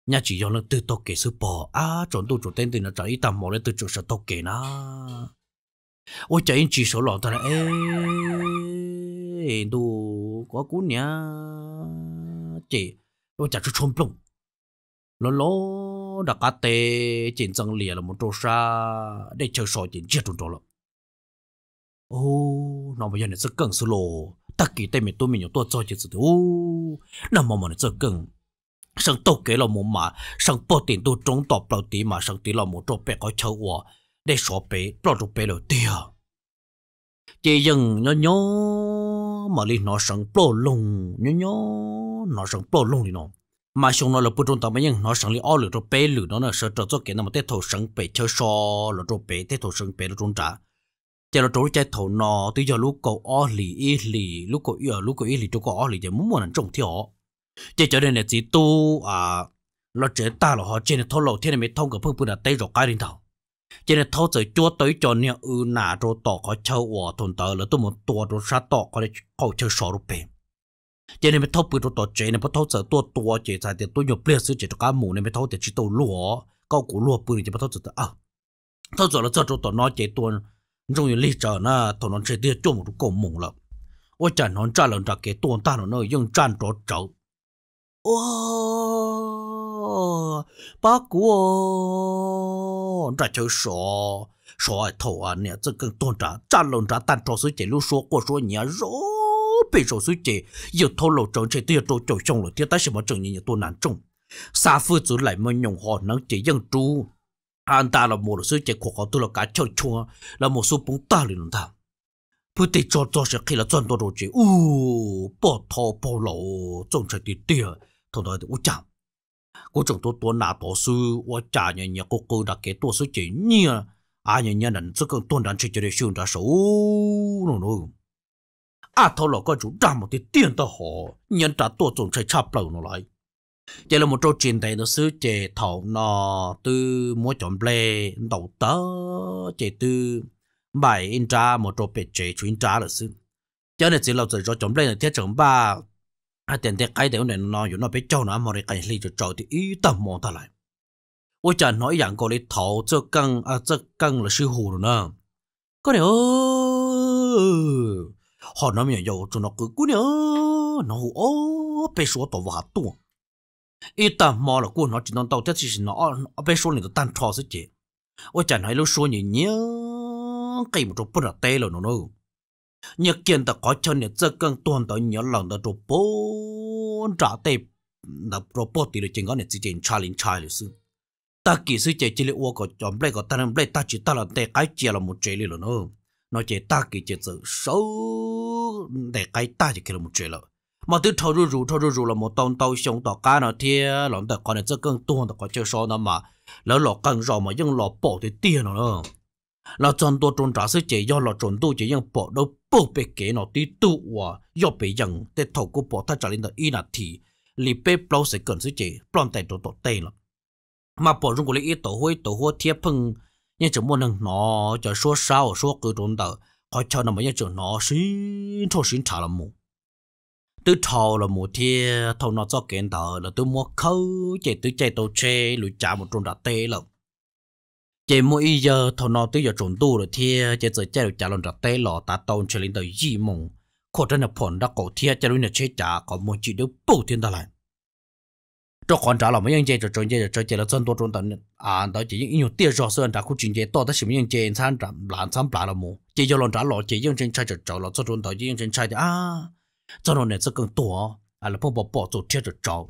nhà chỉ do nó tự tôi kể sự bỏ à trộn tu trộn tên thì nó trả ít tầm một lên tự chỗ sự tôi kể nó ôi chạy chỉ số lọ thôi là ê đủ quá cú nhá chị ôi chả cho chôn plung lo lo đã cá tê chỉnh răng lìa là một trâu sa để chờ soi chỉnh chết trốn trâu lắm ô nó bây giờ này rất cần sơ lô ta kỳ tê mình tôi mình tôi cho chỉnh sự ô nằm mà mình rất cần sáng tàu kế là một mà sáng bỏ tiền tôi trốn tọp bao tí mà sáng tí là một trâu bé có chơi ủa để xóa bé bao trâu bé là tiền chỉ dừng nhỏ nhỏ mà đi nó sáng bỏ lùng nhỏ nhỏ nó sáng bỏ lùng đi nó mà chúng nó là bút trung tâm mấy nhưng nó sáng li ao lửa rồi bé lửa nó là sợ trở cho cái nó mà tết thổ sáng bé chơi so là rồi bé tết thổ sáng bé là trung trả giờ là trốn chơi thổ nó từ giờ lúc cậu ao lì y lì lúc cậu yêu lúc cậu y lì chỗ cậu ao lì giờ muốn muốn ăn trồng thì họ giờ trở nên là chỉ tu à là trẻ ta là họ trên thổ lầu thiên này mới thông cả phương phương là tây rồi cái đến đầu cho nên thâu tới chúa tới cho nên ư ừ nà rồi tỏ có chơi ở thôn tớ là tôi muốn tua rồi sát tỏ có để khẩu chơi sổ rồi bền giờ này mới thâu bự đồ tổ chế này mới thâu sợ tua tua chế sai thì tôi nhổ bia sứ chế cho cá mù này mới thâu thì chỉ tàu lúa câu củ lúa bự thì mới thâu sợ à thâu sợ là sợ đồ tổ nó chế tua trong những lý trở na tổ nó chế tiêu cho một cổ mù lắm ôi chả nó trả lần trả kế tua ta nó nơi dùng tràn trổ trậu ô bác cú trả chơi sổ sổ ai thầu à nè chứ cần tôn trả trả lần trả tan trổ sứ chế lúa số của số nhà rồi bị rồi suy chế giờ thô lộ trốn chế tiêu trôi trôi trong rồi tiêu ta sẽ bỏ trốn như tôi nản trông xa phu chú lại mà nhung họ nắng chế dân trú anh ta là một số chế của họ tôi là cả chơi chua là một số bóng ta liền ta bữa thì cho cho sẽ là chọn đồ đồ chế u thọ bỏ lộ trốn chế tiêu tiêu thôi thôi tôi chẳng cô nà tôi sư tôi trả nhà nhà cô cô đã kể tôi số chế nhiều à nhà nhà nên sức công tôi đang chơi chơi để xuyên ra số à lọ coi chủ ra một tí tiền tao họ nhân trả tổ chuẩn chạy chạp lầu nó lại chỉ là một trâu chuyện đấy nó xứ chè thảo nó từ mua chọn ble đầu tớ chè từ bài in ra một trâu bẹt chè chuyên ra là xứ cho nên chỉ là rồi chọn ble là thiết chọn ba à tiền tiền cái đấy này nó อยู่ nó biết cho nó mà cái lý cho cho thì ý tâm mong ta lại ôi nói rằng có lấy thảo cho căng à cho căng là sư hù rồi nè có điều họ nói mình yêu chúng nó cứ cú nhớ nó hú số tàu vào tu ít ta mò là cú nó chỉ nó tàu chắc chỉ nó bé số này nó tan trò sẽ chết ôi chẳng hay lúc số nhỉ nhớ cái một chỗ bút là tê rồi nó nó nhớ kiện ta có chân nhớ rất cần tuần tới nhớ lần ta chỗ bốn trả tê là robot thì được chỉnh cái này chỉ chỉnh challenge challenge sư ta kỳ sư chế chỉ là uo có chọn play có ta nên play ta chỉ ta là tê cái chia là một chế liền nó nó chế ta kỳ chế sự sâu để cái ta chỉ kêu một chuyện rồi mà từ thâu rú rú thâu rú rú là một tông tàu xong tàu cá nó thế lòng tàu con này rất cưng tuôn tàu có chơi số nó mà lỡ lọ cưng rồi mà nhưng lọ bỏ thì tiền nó nữa là chọn tua trốn trả sức chỉ do là trốn tu chỉ nhưng bỏ đâu bỏ bị kế nó tí tu và do bị rằng để thâu cô bỏ ta trả lên được ít là thì lì bê bao sẽ cần sức chỉ plon tay tổ tổ tay rồi mà bỏ rung của lì tổ hôi tổ hôi thiếp phừng nhưng chỉ muốn nó cho số sao số cứ trốn tàu họ cho nó mấy chỗ nó xin cho xin trả là mù từ thầu là mù thì thầu nó cho kiện tờ là tôi mua khâu chạy tôi chạy tàu xe, lũ trả một trộn đã tê lắm chạy mỗi y giờ thầu nó tới giờ trộn tu rồi thì chạy giờ chạy lũ trả lon đã tê lọ ta tàu chơi lên tàu gì mùng khó ra là phòn đã cổ thì chạy lũ nhà chê trả có một chỉ đứa bù thiên ta lại cho còn trả là mấy anh chị cho cho chị cho chị là dân đô trong tận à đó chỉ những nhiều tiền rõ sơn trả khu chuyện chị to tất sự mấy anh chị san trả làm san trả là mù chị cho lòng trả lọ chị những trên trai cho cho là cho trong tận những trên trai thì à cho nó này rất cần tổ à là phong bỏ bỏ tổ thiệt cho cho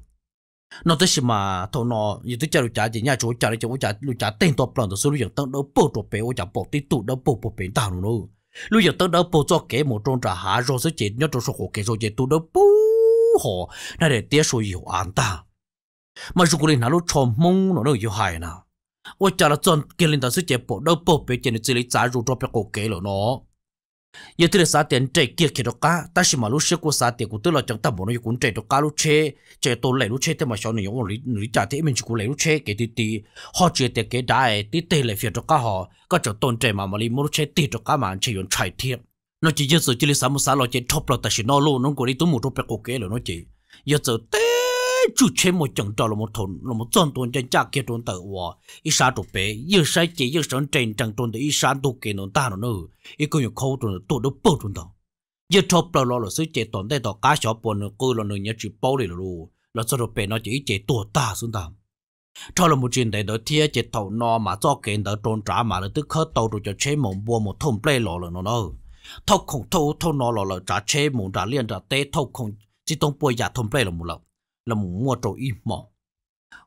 nó tới sự mà thằng nó như tới cha lúc cha chị nhà chú cha lúc cha cha lúc cha tên to bằng tổ số lúc giờ tăng đâu bỏ tổ bé lúc cha bỏ tí tụ đâu bỏ bỏ bé tao nó lúc giờ tăng đâu bỏ cho kế một trong trả hạ rồi sẽ chị nhớ trong số hộ kế rồi chị tụ đâu bỏ họ nó để tiếc số nhiều an ta mà rú lên nào lúc trộm mông nó đâu yêu hại nào, ô chả là chọn kia linh ta sẽ chế bộ đâu bộ bề chế chỉ lấy giá rú cho bề cổ kế rồi nó giờ thì là sao tiền chạy kia kia đó cả ta chỉ mà lúc xưa của sao tiền của tôi là chẳng ta bộ nó cũng chạy đó cả lúc chế chế tôi lấy lúc chế thì mà sau này ông lý lý trả thì mình chỉ cũng lấy lúc chế cái tí tí họ chế tiền cái đại tí tê lại phía cho cả họ có chỗ tồn chạy mà mà lý lúc chế tí cho cả mà chỉ dùng chạy thiệt nó chỉ giờ chỉ là sao mà sao lo chế thấp là ta chỉ nói luôn nó cũng đi tôi mua thấp bề cổ kế rồi nó chỉ giờ tê chủ chế một chồng trò là một thôn là một dân thôn trên cha kia thôn tự hòa ít sao tụ bé yêu sai chỉ yêu sống trên chẳng thôn tự ít sao tụ kia nó ta nó nữa ít cũng nhiều khâu thôn tụ đâu bao thôn đâu giờ thọ bao lo là sự chế toàn đây tọ cá chó bồn nó cứ là nó nhớ chỉ bao đi rồi là sao tụ bé nó chỉ chế tụ ta xuống tạm cho là một chuyện đấy đó thiệt chế thầu nó mà cho kiện đó trôn trả mà là tức khơi tàu rồi cho chế mộng bùa một thôn play lọ là nó đâu thâu không thâu thâu nó lọ là trả chế mộng trả liên trả tê thâu không chỉ tông bùa giả thôn play là một lần là mua trổ im mỏ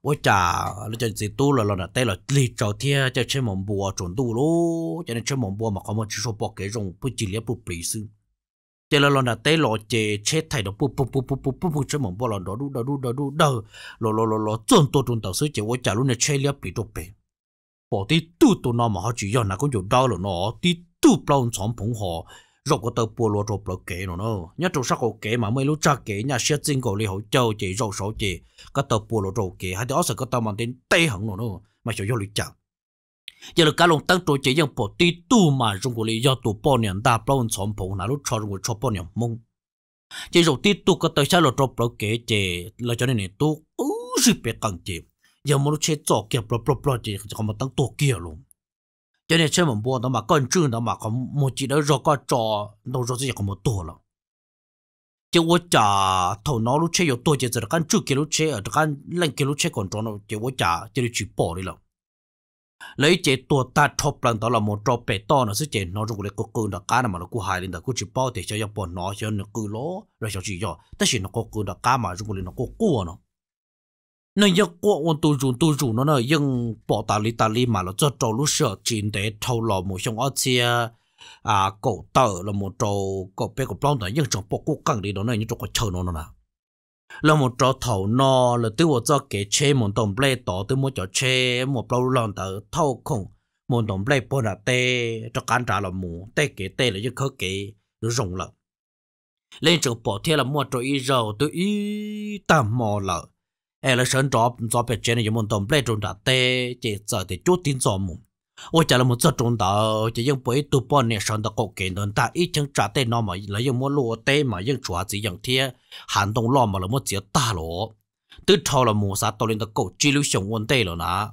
ôi chà nó cho gì tu là là tay là lì trầu thia cho chơi mồm bùa chuẩn tu lô cho nên chơi mồm bùa mà không một chỉ số bỏ cái rồng bu chỉ liếc bu bì sư cho là là tay lò chè chết thay đó bù bù bù bù bù bù bù chơi mồm bùa là đó đu đó đu đó đu đó lò lò lò lò chuẩn tu chuẩn tàu sư chè ôi chà luôn là chơi liếc bị trục bể bỏ tí tu tu nó mà họ chỉ do là có nhiều đau là nó tí tu bao nhiêu sống phong họ rồi có tờ bùa lúa rồi bùa kế nó nó nhớ chỗ sắc hồ kế mà mấy lúc cha kế nhà xe chính cổ li hậu châu chỉ rồi số chỉ có tờ bùa lúa rồi kế hay thì ớt có tờ mang tên tây hẳn nó nó mà chỗ vô lý chẳng giờ là cả lòng tăng chỗ chỉ dùng bộ tí tu mà dùng của li do tu bao nhiêu ta bao nhiêu xóm bộ nào lúc cho dùng cho bao nhiêu mông chỉ rồi tí tu có tờ xa lúa rồi bùa kế chỉ là cho nên tu ứ gì biết cần chỉ giờ mà lúc chơi cho kia bùa bùa bùa chỉ còn một tăng tổ kia luôn cho nên chơi mình bỏ đó mà con trưng đó mà có một chỉ đó rồi có cho nó rồi thì có một tổ lắm chứ tôi trả thầu nó lúc lúc lúc ở còn chơi 有多节奏的，看主给路车，看人给路车管装了，就我 trả 就得去 bỏ đi lắm. lấy chế tua ta chụp lần đó là một trò bể to nó sẽ chế nó rồi cái cơ đó cá mà nó cứ hài lên đó cứ chỉ bao để cho cho bọn nó cho nó cứ lố rồi cho chỉ cho, tất nhiên nó có cơ đó cá mà rồi nó có cua nó nó giờ qua ông tu rủ tu rủ nó nó nhưng bỏ tà li tà li mà nó cho trâu lú sợ chín để thâu lò một xong, ở chia à cổ tờ là một trâu cổ bé cổ plong đó nhưng trong bộ cố căng đi đó này nhưng trong có chờ nó nó nè là một trâu thâu nó là từ một cho cái chế một đồng bê tỏ từ một cho chế một plong lon tờ thâu không một đồng bê bò là tê cho cán trả là mù tê kể tê là những khớ kể rồng lợn lên chỗ bỏ thế là một trâu y rầu tôi y tạm mò lợn ai là sơn trọ trọ bẹt trên này muốn tổng ple trốn đã chỉ sợ thì chút tin rõ mù ô chả là một sợ trốn đã chỉ dùng bởi tu bò này sơn đã cố kiện đơn ta ít chẳng trả tê nó mà là dùng muốn lúa tê mà dùng chua chỉ dùng thiê hành động lo mà là muốn chỉ ta lúa từ thâu là mù sa tôi lên đã cố chỉ lưu sống vấn đề rồi nà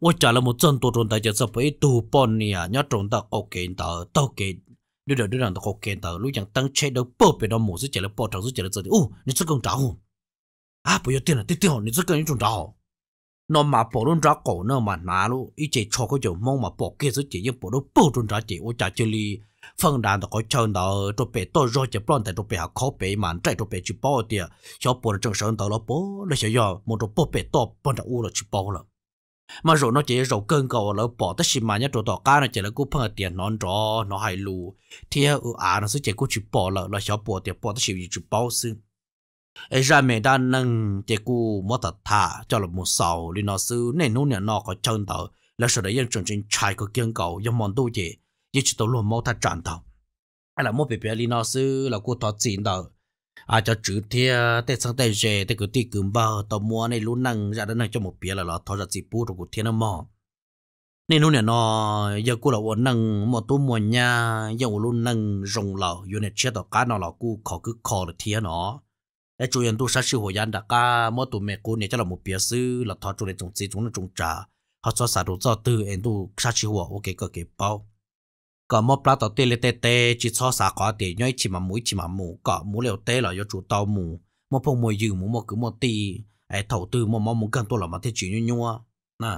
ô chả là một chân tu trốn đã chỉ sợ bởi tu bò này à, nhớ trốn đã cố kiện đã tao kiện đưa đỡ đưa đàn đã cố kiện đã lúc chẳng tăng chế đâu bơ bê đó mù sẽ chỉ là bỏ trắng sẽ chỉ là giờ thì ô nên sẽ công trả không 啊，不要点了，点点好，你这个人中招。nó à, mà bỏ luôn ra cổ nó mà nà luôn, ý chế cho cái chỗ mong mà bỏ kia chứ chỉ những bỏ nó bỏ luôn ra chỉ ô chả chơi li đó có chơi đó rồi bé to rồi chỉ bọn tại rồi bé học khó bé mà chạy rồi chỉ bỏ đi cho bỏ được trăng đó nó bỏ nó sẽ giờ một rồi bỏ bé to bọn đã u chỉ bỏ rồi mà rồi nó chỉ rồi cơn cầu nó bỏ tất xí mà nhất rồi tỏ cá nó chỉ là cú phân tiền nó rõ nó hay lù thì ở à nó sẽ chỉ cú chỉ bỏ là là cho bỏ tiền bỏ tất xí chỉ bỏ xương ai ra mẹ đa nâng chỉ cú mất thật thà cho là một sầu đi nó sư nên nô nhà nó có chân tờ là sợ đấy dân trường trên trái có kiên cầu do mòn tu gì như chỉ tổ luôn mau thật tràn tàu hay là mua bị bé đi nó sư là cô thoát chín tờ à cho chữ thia tết sang tết về tết cứ tì cứng bờ tàu mua này lũ nâng ra dạ đến này cho một bé là nó thoát ra chỉ bù rồi của thiên nó mò nên nô nhà nó giờ cô là ổn nâng một tu mua nhà giờ lũ nâng rồng lò yêu này chết tàu cá nó là cô khó cứ khó được thia nó ai chủ nhân tu sát sư hồi gian đã cả mỗi tụ mẹ cô nè, cho là một bia sư là thọ chủ này trồng chỉ chúng nó trồng trà họ cho sản đồ cho từ em tu sát sư hồi ok có cái bao có mỗi plá tàu tê lê tê tê chỉ cho sản có để nhảy chỉ mà mũi chỉ mà mù có mũ liều tê là do chủ tàu mù mỗi phong mùi dư mù mỗi cứ mỗi tì ai thầu tư mỗi mỗi muốn cần tôi là mà thế chỉ nhau nhau nè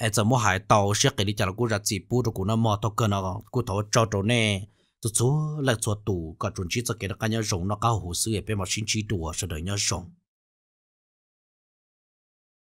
ai giờ mỗi hải tàu sẽ cái đi chả là cú ra chỉ bu rồi cú nó mò tàu cần nó cú thầu cho chỗ này chú chú là chuột tủ cả chuẩn chỉ cho cái đó cái nhau rồng nó cao hồ sữa bên mà xin chỉ tủ sẽ đợi nhau rồng